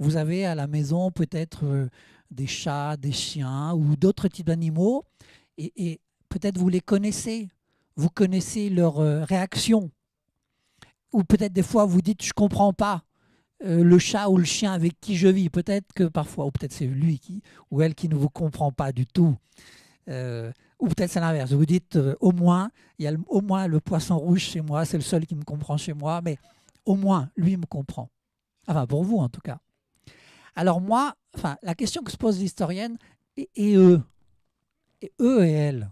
Vous avez à la maison peut-être euh, des chats, des chiens ou d'autres types d'animaux et, peut-être vous les connaissez, vous connaissez leurs euh, réactions. Ou peut-être des fois vous dites je ne comprends pas euh, le chat ou le chien avec qui je vis. Peut-être que parfois, ou peut-être c'est lui qui, ou elle qui ne vous comprend pas du tout. Euh, ou peut-être c'est l'inverse. Vous dites euh, au moins, il y a au moins le poisson rouge chez moi, c'est le seul qui me comprend chez moi, mais au moins lui me comprend. Enfin, pour vous en tout cas. Alors moi, enfin, la question que se pose l'historienne et eux, et eux et elle.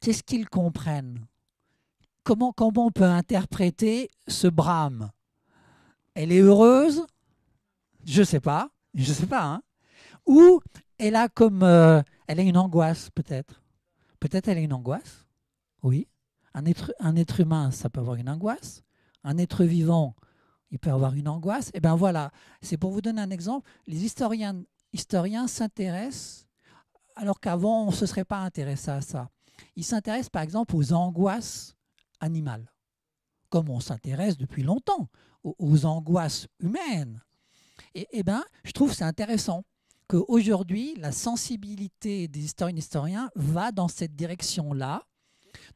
qu'est-ce qu'ils comprennent comment, comment on peut interpréter ce brame Elle est heureuse Je ne sais pas, je sais pas. Hein Ou elle a comme euh, elle a une angoisse peut-être. Peut-être elle a une angoisse, oui. Un être, un être humain, ça peut avoir une angoisse. Un être vivant, il peut avoir une angoisse. Et eh bien voilà, c'est pour vous donner un exemple. Les historiens, historiens s'intéressent, alors qu'avant, on ne se serait pas intéressé à ça. Ils s'intéressent par exemple aux angoisses animales, comme on s'intéresse depuis longtemps aux, angoisses humaines. Et, eh bien, je trouve c'est intéressant qu'aujourd'hui, la sensibilité des historiens et historiens va dans cette direction-là.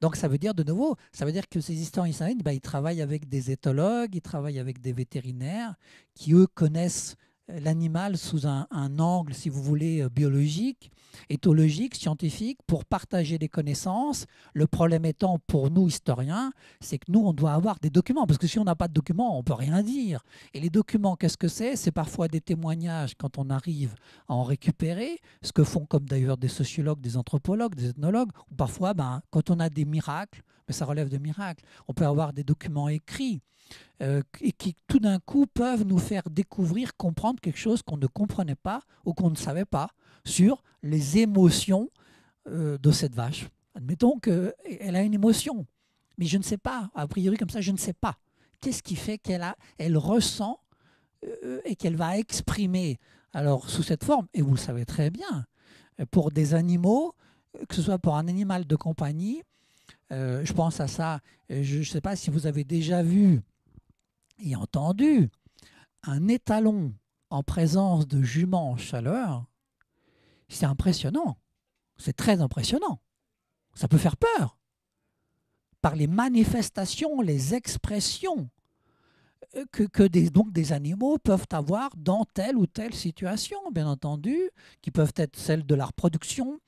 Donc ça veut dire de nouveau, ça veut dire que ces historiens bah, ils travaillent avec des éthologues, ils travaillent avec des vétérinaires qui, eux, connaissent l'animal sous un, angle, si vous voulez, euh, biologique, éthologique, scientifique, pour partager des connaissances. Le problème étant, pour nous, historiens, c'est que nous, on doit avoir des documents, parce que si on n'a pas de documents, on ne peut rien dire. Et les documents, qu'est-ce que c'est C'est parfois des témoignages, quand on arrive à en récupérer, ce que font comme d'ailleurs des sociologues, des anthropologues, des ethnologues, ou parfois, ben, quand on a des miracles, mais ça relève de miracles, on peut avoir des documents écrits. Euh, et qui tout d'un coup peuvent nous faire découvrir, comprendre quelque chose qu'on ne comprenait pas ou qu'on ne savait pas sur les émotions euh, de cette vache. Admettons qu'elle a une émotion, mais je ne sais pas, a priori comme ça, je ne sais pas. Qu'est-ce qui fait qu'elle a, elle ressent euh, et qu'elle va exprimer alors sous cette forme Et vous le savez très bien, pour des animaux, que ce soit pour un animal de compagnie, je pense à ça. Je ne sais pas si vous avez déjà vu et entendu un étalon en présence de juments en chaleur, c'est impressionnant. C'est très impressionnant. Ça peut faire peur par les manifestations, les expressions euh, que, des, donc des animaux peuvent avoir dans telle ou telle situation, bien entendu, qui peuvent être celles de la reproduction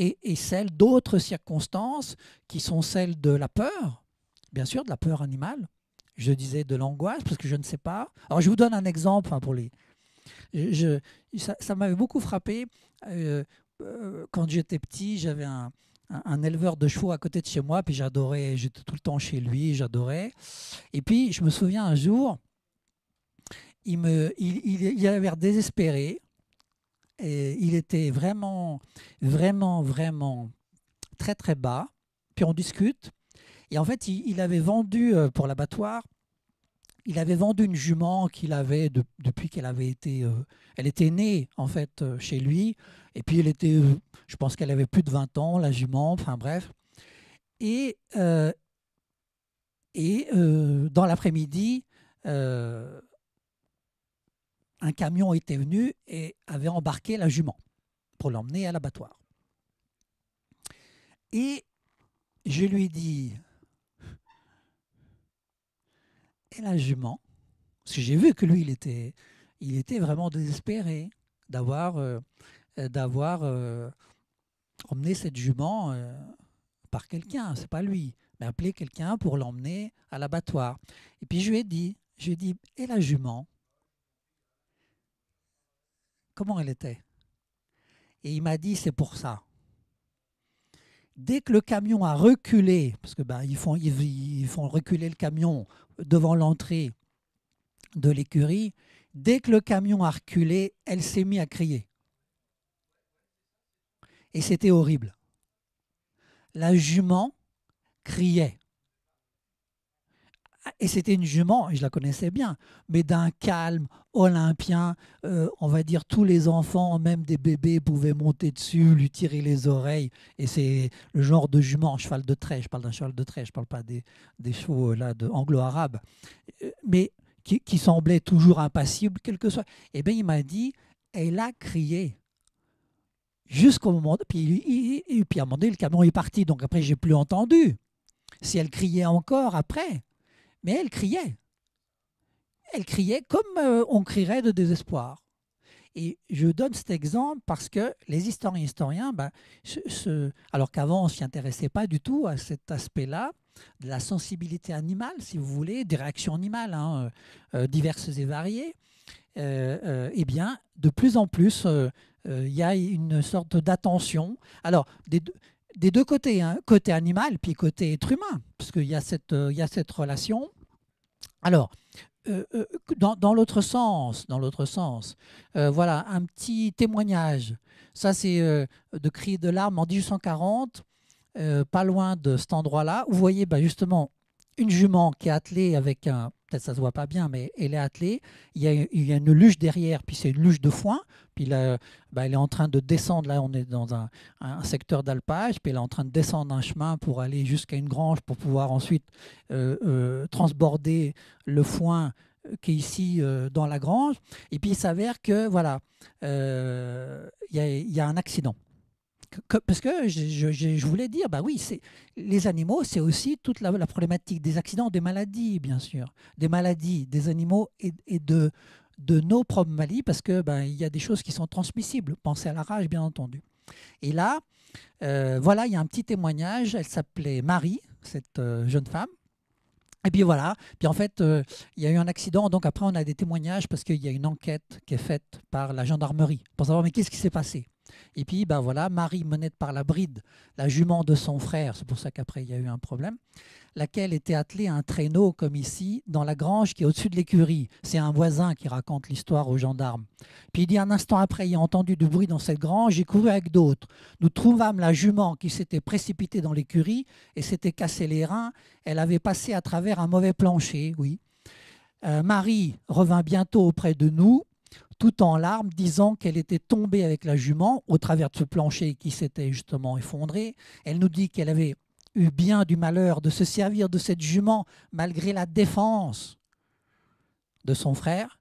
et celles d'autres circonstances qui sont celles de la peur, bien sûr, de la peur animale je disais, de l'angoisse, parce que je ne sais pas. Alors, je vous donne un exemple hein, pour les. Je, ça, m'avait beaucoup frappé. Euh, euh, quand j'étais petit, j'avais un, un, éleveur de chevaux à côté de chez moi, puis j'adorais, j'étais tout le temps chez lui, j'adorais. Et puis, je me souviens un jour, il, me, il, il, il avait l'air désespéré. Et il était vraiment, vraiment, vraiment très, très bas. Puis on discute. Et en fait, il, avait vendu euh, pour l'abattoir, il avait vendu une jument qu'il avait depuis qu'elle avait été, euh, elle était née en fait euh, chez lui. Et puis elle était, je pense qu'elle avait plus de 20 ans, la jument. Enfin bref. Et et dans l'après-midi, un camion était venu et avait embarqué la jument pour l'emmener à l'abattoir. Et je lui dis, et la jument, parce que j'ai vu que lui, il était, il était vraiment désespéré d'avoir euh, euh, d'avoir euh, emmené cette jument par quelqu'un, c'est pas lui, mais appelé quelqu'un pour l'emmener à l'abattoir. Et puis je lui ai dit, je lui ai dit, et la jument, comment elle était Et il m'a dit, c'est pour ça dès que le camion a reculé, parce que ben, ils, font, ils, font reculer le camion devant l'entrée de l'écurie, dès que le camion a reculé, elle s'est mise à crier. Et c'était horrible. La jument criait et c'était une jument, je la connaissais bien, mais d'un calme olympien. Euh, on va dire tous les enfants, même des bébés, pouvaient monter dessus, lui tirer les oreilles. Et c'est le genre de jument, cheval de trait. Je parle d'un cheval de trait, je parle pas des, des chevaux euh, là de anglo-arabes, euh, mais qui, semblait toujours impassible, quel que soit. et eh bien, il m'a dit, elle a crié jusqu'au moment. De, puis, puis à un moment donné, le camion est parti, donc après, j'ai plus entendu. Si elle criait encore après. Mais elle criait. Elle criait comme euh, on crierait de désespoir. Et je donne cet exemple parce que les historiens historiens, ben, alors qu'avant on ne s'y intéressait pas du tout à cet aspect-là, de la sensibilité animale, si vous voulez, des réactions animales hein, euh, euh, diverses et variées, eh bien, de plus en plus, il y a une sorte d'attention. Alors, des des deux côtés, hein, côté animal puis côté être humain, parce qu'il y, a cette, euh, il y a cette relation. Alors, euh, euh, dans, l'autre sens, dans l'autre sens, voilà un petit témoignage. Ça, c'est de cri de larmes en 1840, pas loin de cet endroit-là. Vous voyez, bah, justement, une jument qui est attelée avec un, peut-être ça se voit pas bien, mais elle est attelée. Il y a, une luge derrière, puis c'est une luge de foin. Puis là, bah, elle est en train de descendre. Là, on est dans un, secteur d'alpage. Puis elle est en train de descendre un chemin pour aller jusqu'à une grange pour pouvoir ensuite euh, euh, transborder le foin euh, qui est ici dans la grange. Et puis il s'avère que voilà, il y, a un accident parce que je, voulais dire, bah oui, c'est les animaux, c'est aussi toute la, problématique des accidents, des maladies, bien sûr, des maladies des animaux et, de, de nos propres maladies, parce que ben, il y a des choses qui sont transmissibles. Pensez à la rage, bien entendu. Et là, euh, voilà, il y a un petit témoignage. Elle s'appelait Marie, cette euh, jeune femme. Et puis voilà, puis en fait, euh, il y a eu un accident, donc après on a des témoignages parce qu'il y a une enquête qui est faite par la gendarmerie pour savoir mais qu'est-ce qui s'est passé. Et puis, ben voilà, Marie menait par la bride, la jument de son frère, c'est pour ça qu'après il y a eu un problème, laquelle était attelée à un traîneau comme ici, dans la grange qui est au-dessus de l'écurie. C'est un voisin qui raconte l'histoire aux gendarmes. Puis il dit un instant après, il a entendu du bruit dans cette grange, j'ai couru avec d'autres. Nous trouvâmes la jument qui s'était précipitée dans l'écurie et s'était cassé les reins. Elle avait passé à travers un mauvais plancher, oui. Euh, Marie revint bientôt auprès de nous tout en larmes, disant qu'elle était tombée avec la jument au travers de ce plancher qui s'était justement effondré. Elle nous dit qu'elle avait eu bien du malheur de se servir de cette jument malgré la défense de son frère,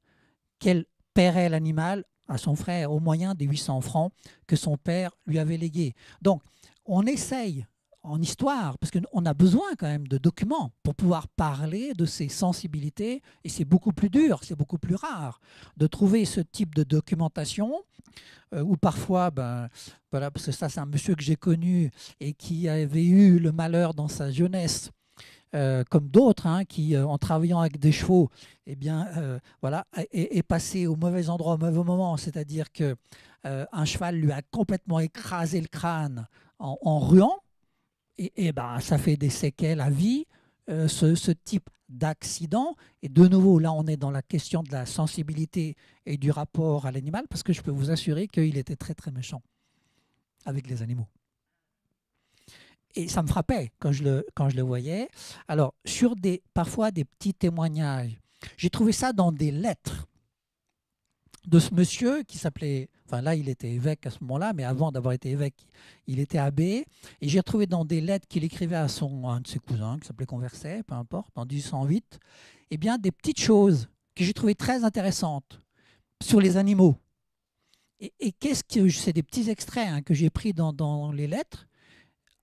qu'elle paierait l'animal à son frère au moyen des 800 francs que son père lui avait légués. Donc, on essaye en histoire, parce qu'on a besoin quand même de documents pour pouvoir parler de ses sensibilités, et c'est beaucoup plus dur, c'est beaucoup plus rare de trouver ce type de documentation, euh, ou parfois, ben, voilà, parce que ça c'est un monsieur que j'ai connu et qui avait eu le malheur dans sa jeunesse euh, comme d'autres, hein, qui, euh, en travaillant avec des chevaux, et eh bien, voilà, est, passé au mauvais endroit au mauvais moment. C'est-à-dire qu'un un cheval lui a complètement écrasé le crâne en ruant et, eh ben, ça fait des séquelles à vie, euh, ce, type d'accident. Et de nouveau, là, on est dans la question de la sensibilité et du rapport à l'animal, parce que je peux vous assurer qu'il était très, très méchant avec les animaux. Et ça me frappait quand je le, quand je le voyais. Alors, sur des, parfois des petits témoignages, j'ai trouvé ça dans des lettres de ce monsieur qui s'appelait, enfin là il était évêque à ce moment-là, mais avant d'avoir été évêque, il était abbé. Et j'ai retrouvé dans des lettres qu'il écrivait à, son, un de ses cousins, qui s'appelait Converset, peu importe, en 1808, eh bien, des petites choses que j'ai trouvées très intéressantes sur les animaux. Et, qu'est-ce que c'est des petits extraits hein, que j'ai pris dans les lettres.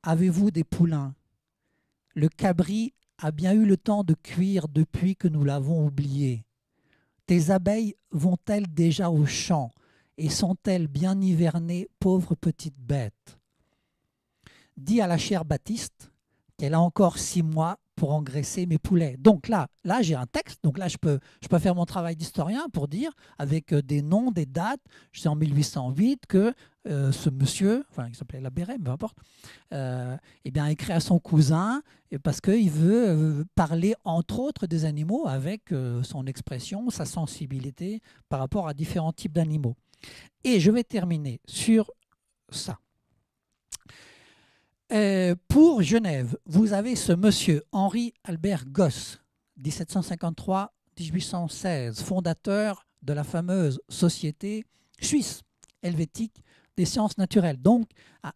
Avez-vous des poulains Le cabri a bien eu le temps de cuire depuis que nous l'avons oublié. Tes abeilles vont-elles déjà au champ et sont-elles bien hivernées, pauvres petites bêtes Dis à la chère Baptiste qu'elle a encore six mois pour engraisser mes poulets. Donc là, là j'ai un texte, donc là je peux, je peux faire mon travail d'historien pour dire avec euh, des noms, des dates, Je c'est en 1808 que euh, ce monsieur, enfin il s'appelait la peu importe, euh, eh bien, écrit à son cousin parce qu'il veut parler entre autres des animaux avec son expression, sa sensibilité par rapport à différents types d'animaux. Et je vais terminer sur ça. Euh, pour Genève, vous avez ce monsieur, Henri Albert Goss, 1753-1816, fondateur de la fameuse Société suisse helvétique des sciences naturelles. Donc,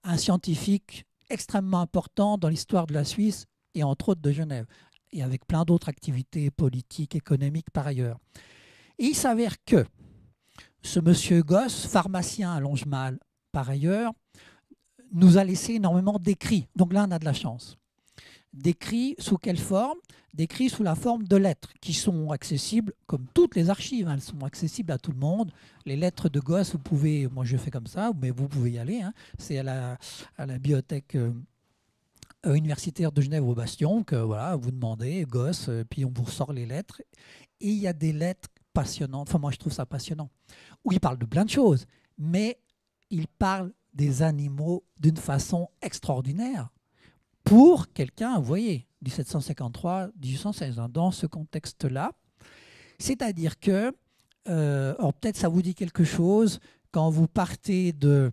un scientifique extrêmement important dans l'histoire de la Suisse et entre autres de Genève, et avec plein d'autres activités politiques, économiques par ailleurs. il s'avère que ce monsieur Gosse, pharmacien à Longemal par ailleurs, nous a laissé énormément d'écrits. Donc là, on a de la chance. D'écrits sous quelle forme D'écrits sous la forme de lettres, qui sont accessibles, comme toutes les archives, hein, elles sont accessibles à tout le monde. Les lettres de Gosse, vous pouvez, moi je fais comme ça, mais vous pouvez y aller. Hein. C'est à la, bibliothèque. Euh, universitaire de Genève au Bastion, que voilà, vous demandez, gosse, euh, puis on vous sort les lettres. Et il y a des lettres passionnantes, enfin moi je trouve ça passionnant, où il parle de plein de choses, mais il parle des animaux d'une façon extraordinaire pour quelqu'un, vous voyez, 1753-1816, hein, dans ce contexte-là. C'est-à-dire que, euh, peut-être ça vous dit quelque chose, quand vous partez de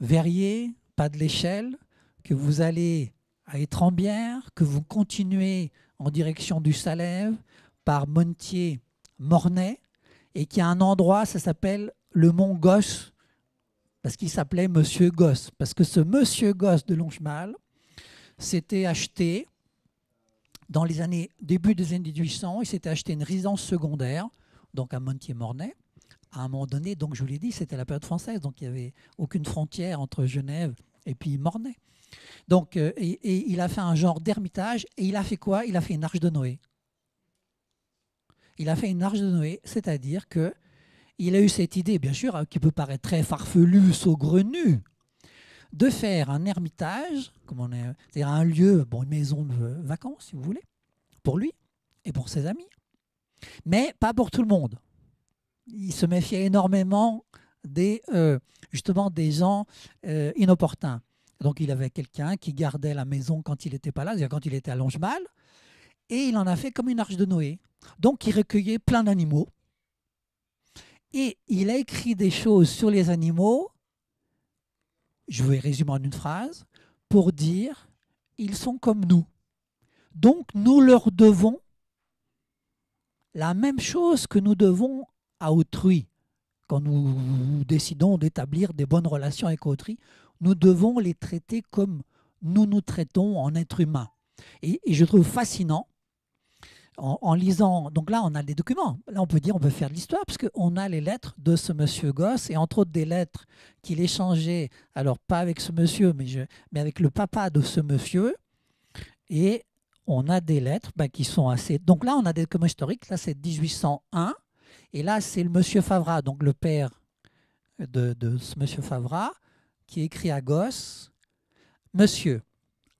Verrier, pas de l'échelle, que vous allez à Étrembière, que vous continuez en direction du Salève par Montier, Mornay, et qu'il y a un endroit, ça s'appelle le Mont Gosse, parce qu'il s'appelait Monsieur Gosse. Parce que ce Monsieur Gosse de Longemal s'était acheté, dans les années début des années 1800, il s'était acheté une résidence secondaire, donc à Montier-Mornay. À un moment donné, donc je vous l'ai dit, c'était la période française, donc il n'y avait aucune frontière entre Genève et puis Mornay. Donc, euh, et il a fait un genre d'ermitage, et il a fait quoi Il a fait une arche de Noé. Il a fait une arche de Noé, c'est-à-dire que il a eu cette idée, bien sûr, hein, qui peut paraître très farfelue, saugrenue, de faire un ermitage, c'est-à-dire un lieu, bon, une maison de vacances, si vous voulez, pour lui et pour ses amis, mais pas pour tout le monde. Il se méfiait énormément des, euh, justement des gens euh, inopportuns. Donc il avait quelqu'un qui gardait la maison quand il n'était pas là, c'est-à-dire quand il était à Longemal, et il en a fait comme une arche de Noé. Donc il recueillait plein d'animaux et il a écrit des choses sur les animaux, je vais résumer en une phrase, pour dire ils sont comme nous. Donc nous leur devons la même chose que nous devons à autrui. Quand nous décidons d'établir des bonnes relations avec autrui, nous devons les traiter comme nous nous traitons en être humain. et je trouve fascinant en, lisant, donc là on a les documents, là on peut dire on peut faire de l'histoire, parce qu'on a les lettres de ce monsieur Gosse, et entre autres des lettres qu'il échangeait, alors pas avec ce monsieur, mais, avec le papa de ce monsieur, et on a des lettres bah, qui sont assez... Donc là on a des documents historiques, là c'est 1801, et là c'est le monsieur Favra, donc le père de, de ce monsieur Favra, qui écrit à Gosse, Monsieur,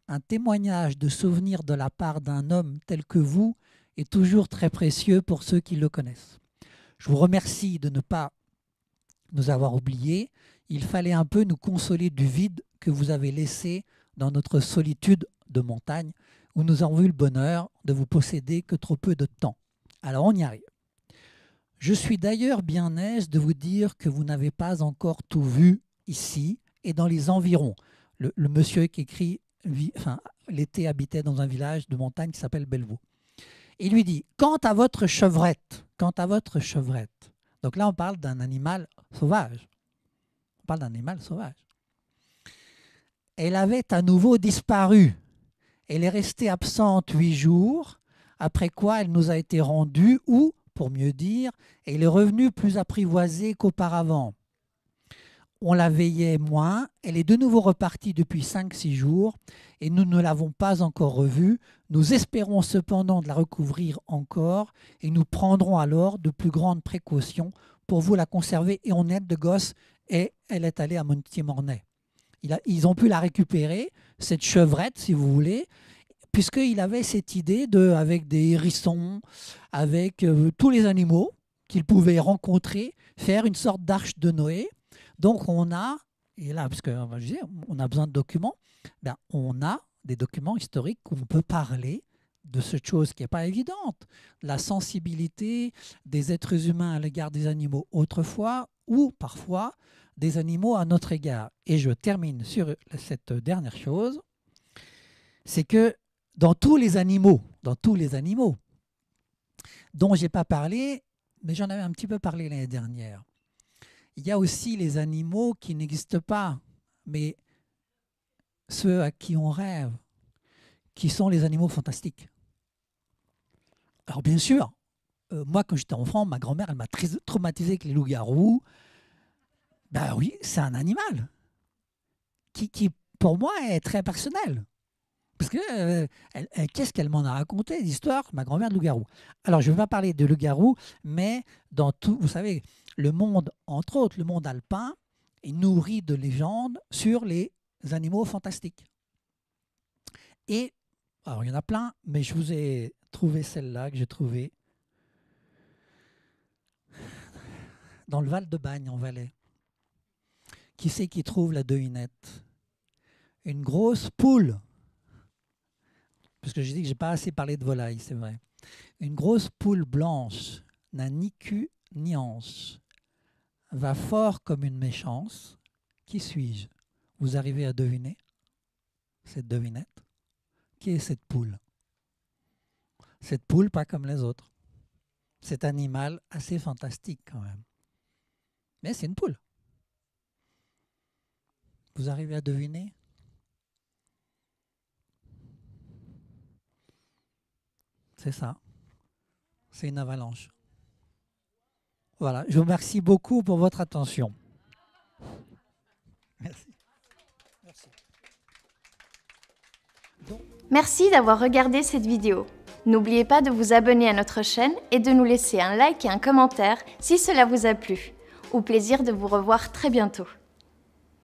un témoignage de souvenir de la part d'un homme tel que vous est toujours très précieux pour ceux qui le connaissent. Je vous remercie de ne pas nous avoir oubliés. Il fallait un peu nous consoler du vide que vous avez laissé dans notre solitude de montagne, où nous avons eu le bonheur de vous posséder que trop peu de temps. Alors on y arrive. Je suis d'ailleurs bien aise de vous dire que vous n'avez pas encore tout vu ici et dans les environs. Le, monsieur qui écrit, l'été habitait dans un village de montagne qui s'appelle Bellevaux. Il lui dit, quant à votre chevrette, quant à votre chevrette. Donc là, on parle d'un animal sauvage. On parle d'un animal sauvage. Elle avait à nouveau disparu. Elle est restée absente huit jours, après quoi elle nous a été rendue, ou, pour mieux dire, elle est revenue plus apprivoisée qu'auparavant on la veillait moins. Elle est de nouveau repartie depuis 5-6 jours et nous ne l'avons pas encore revue. Nous espérons cependant de la recouvrir encore et nous prendrons alors de plus grandes précautions pour vous la conserver. Et on aide de gosse et elle est allée à Montier-Mornay. Ils ont pu la récupérer, cette chevrette si vous voulez, puisqu'il avait cette idée de, avec des hérissons, avec euh, tous les animaux qu'il pouvait rencontrer, faire une sorte d'arche de Noé donc on a, et là, parce qu'on on a besoin de documents, ben, on a des documents historiques où on peut parler de cette chose qui n'est pas évidente, la sensibilité des êtres humains à l'égard des animaux autrefois ou parfois des animaux à notre égard. Et je termine sur cette dernière chose, c'est que dans tous les animaux, dans tous les animaux dont j'ai pas parlé, mais j'en avais un petit peu parlé l'année dernière, il y a aussi les animaux qui n'existent pas, mais ceux à qui on rêve, qui sont les animaux fantastiques. Alors bien sûr, euh, moi quand j'étais enfant, ma grand-mère, elle m'a traumatisé avec les loups-garous. Ben oui, c'est un animal qui, pour moi, est très personnel. Parce que euh, qu'est-ce qu'elle m'en a raconté d'histoire, ma grand-mère de loup-garou Alors, je ne vais pas parler de loups-garous, mais dans tout, vous savez, le monde, entre autres le monde alpin, est nourri de légendes sur les animaux fantastiques. Et, alors il y en a plein, mais je vous ai trouvé celle-là que j'ai trouvée dans le Val de Bagne en Valais. Qui c'est qui trouve la devinette Une grosse poule. Parce que j'ai dit que j'ai pas assez parlé de volaille, c'est vrai. Une grosse poule blanche n'a ni cul ni anse va fort comme une méchance. Qui suis-je Vous arrivez à deviner cette devinette Qui est cette poule Cette poule, pas comme les autres. Cet animal assez fantastique quand même. Mais c'est une poule. Vous arrivez à deviner C'est ça. C'est une avalanche. Voilà, je vous remercie beaucoup pour votre attention. Merci. Merci, d'avoir regardé cette vidéo. N'oubliez pas de vous abonner à notre chaîne et de nous laisser un like et un commentaire si cela vous a plu. Au plaisir de vous revoir très bientôt.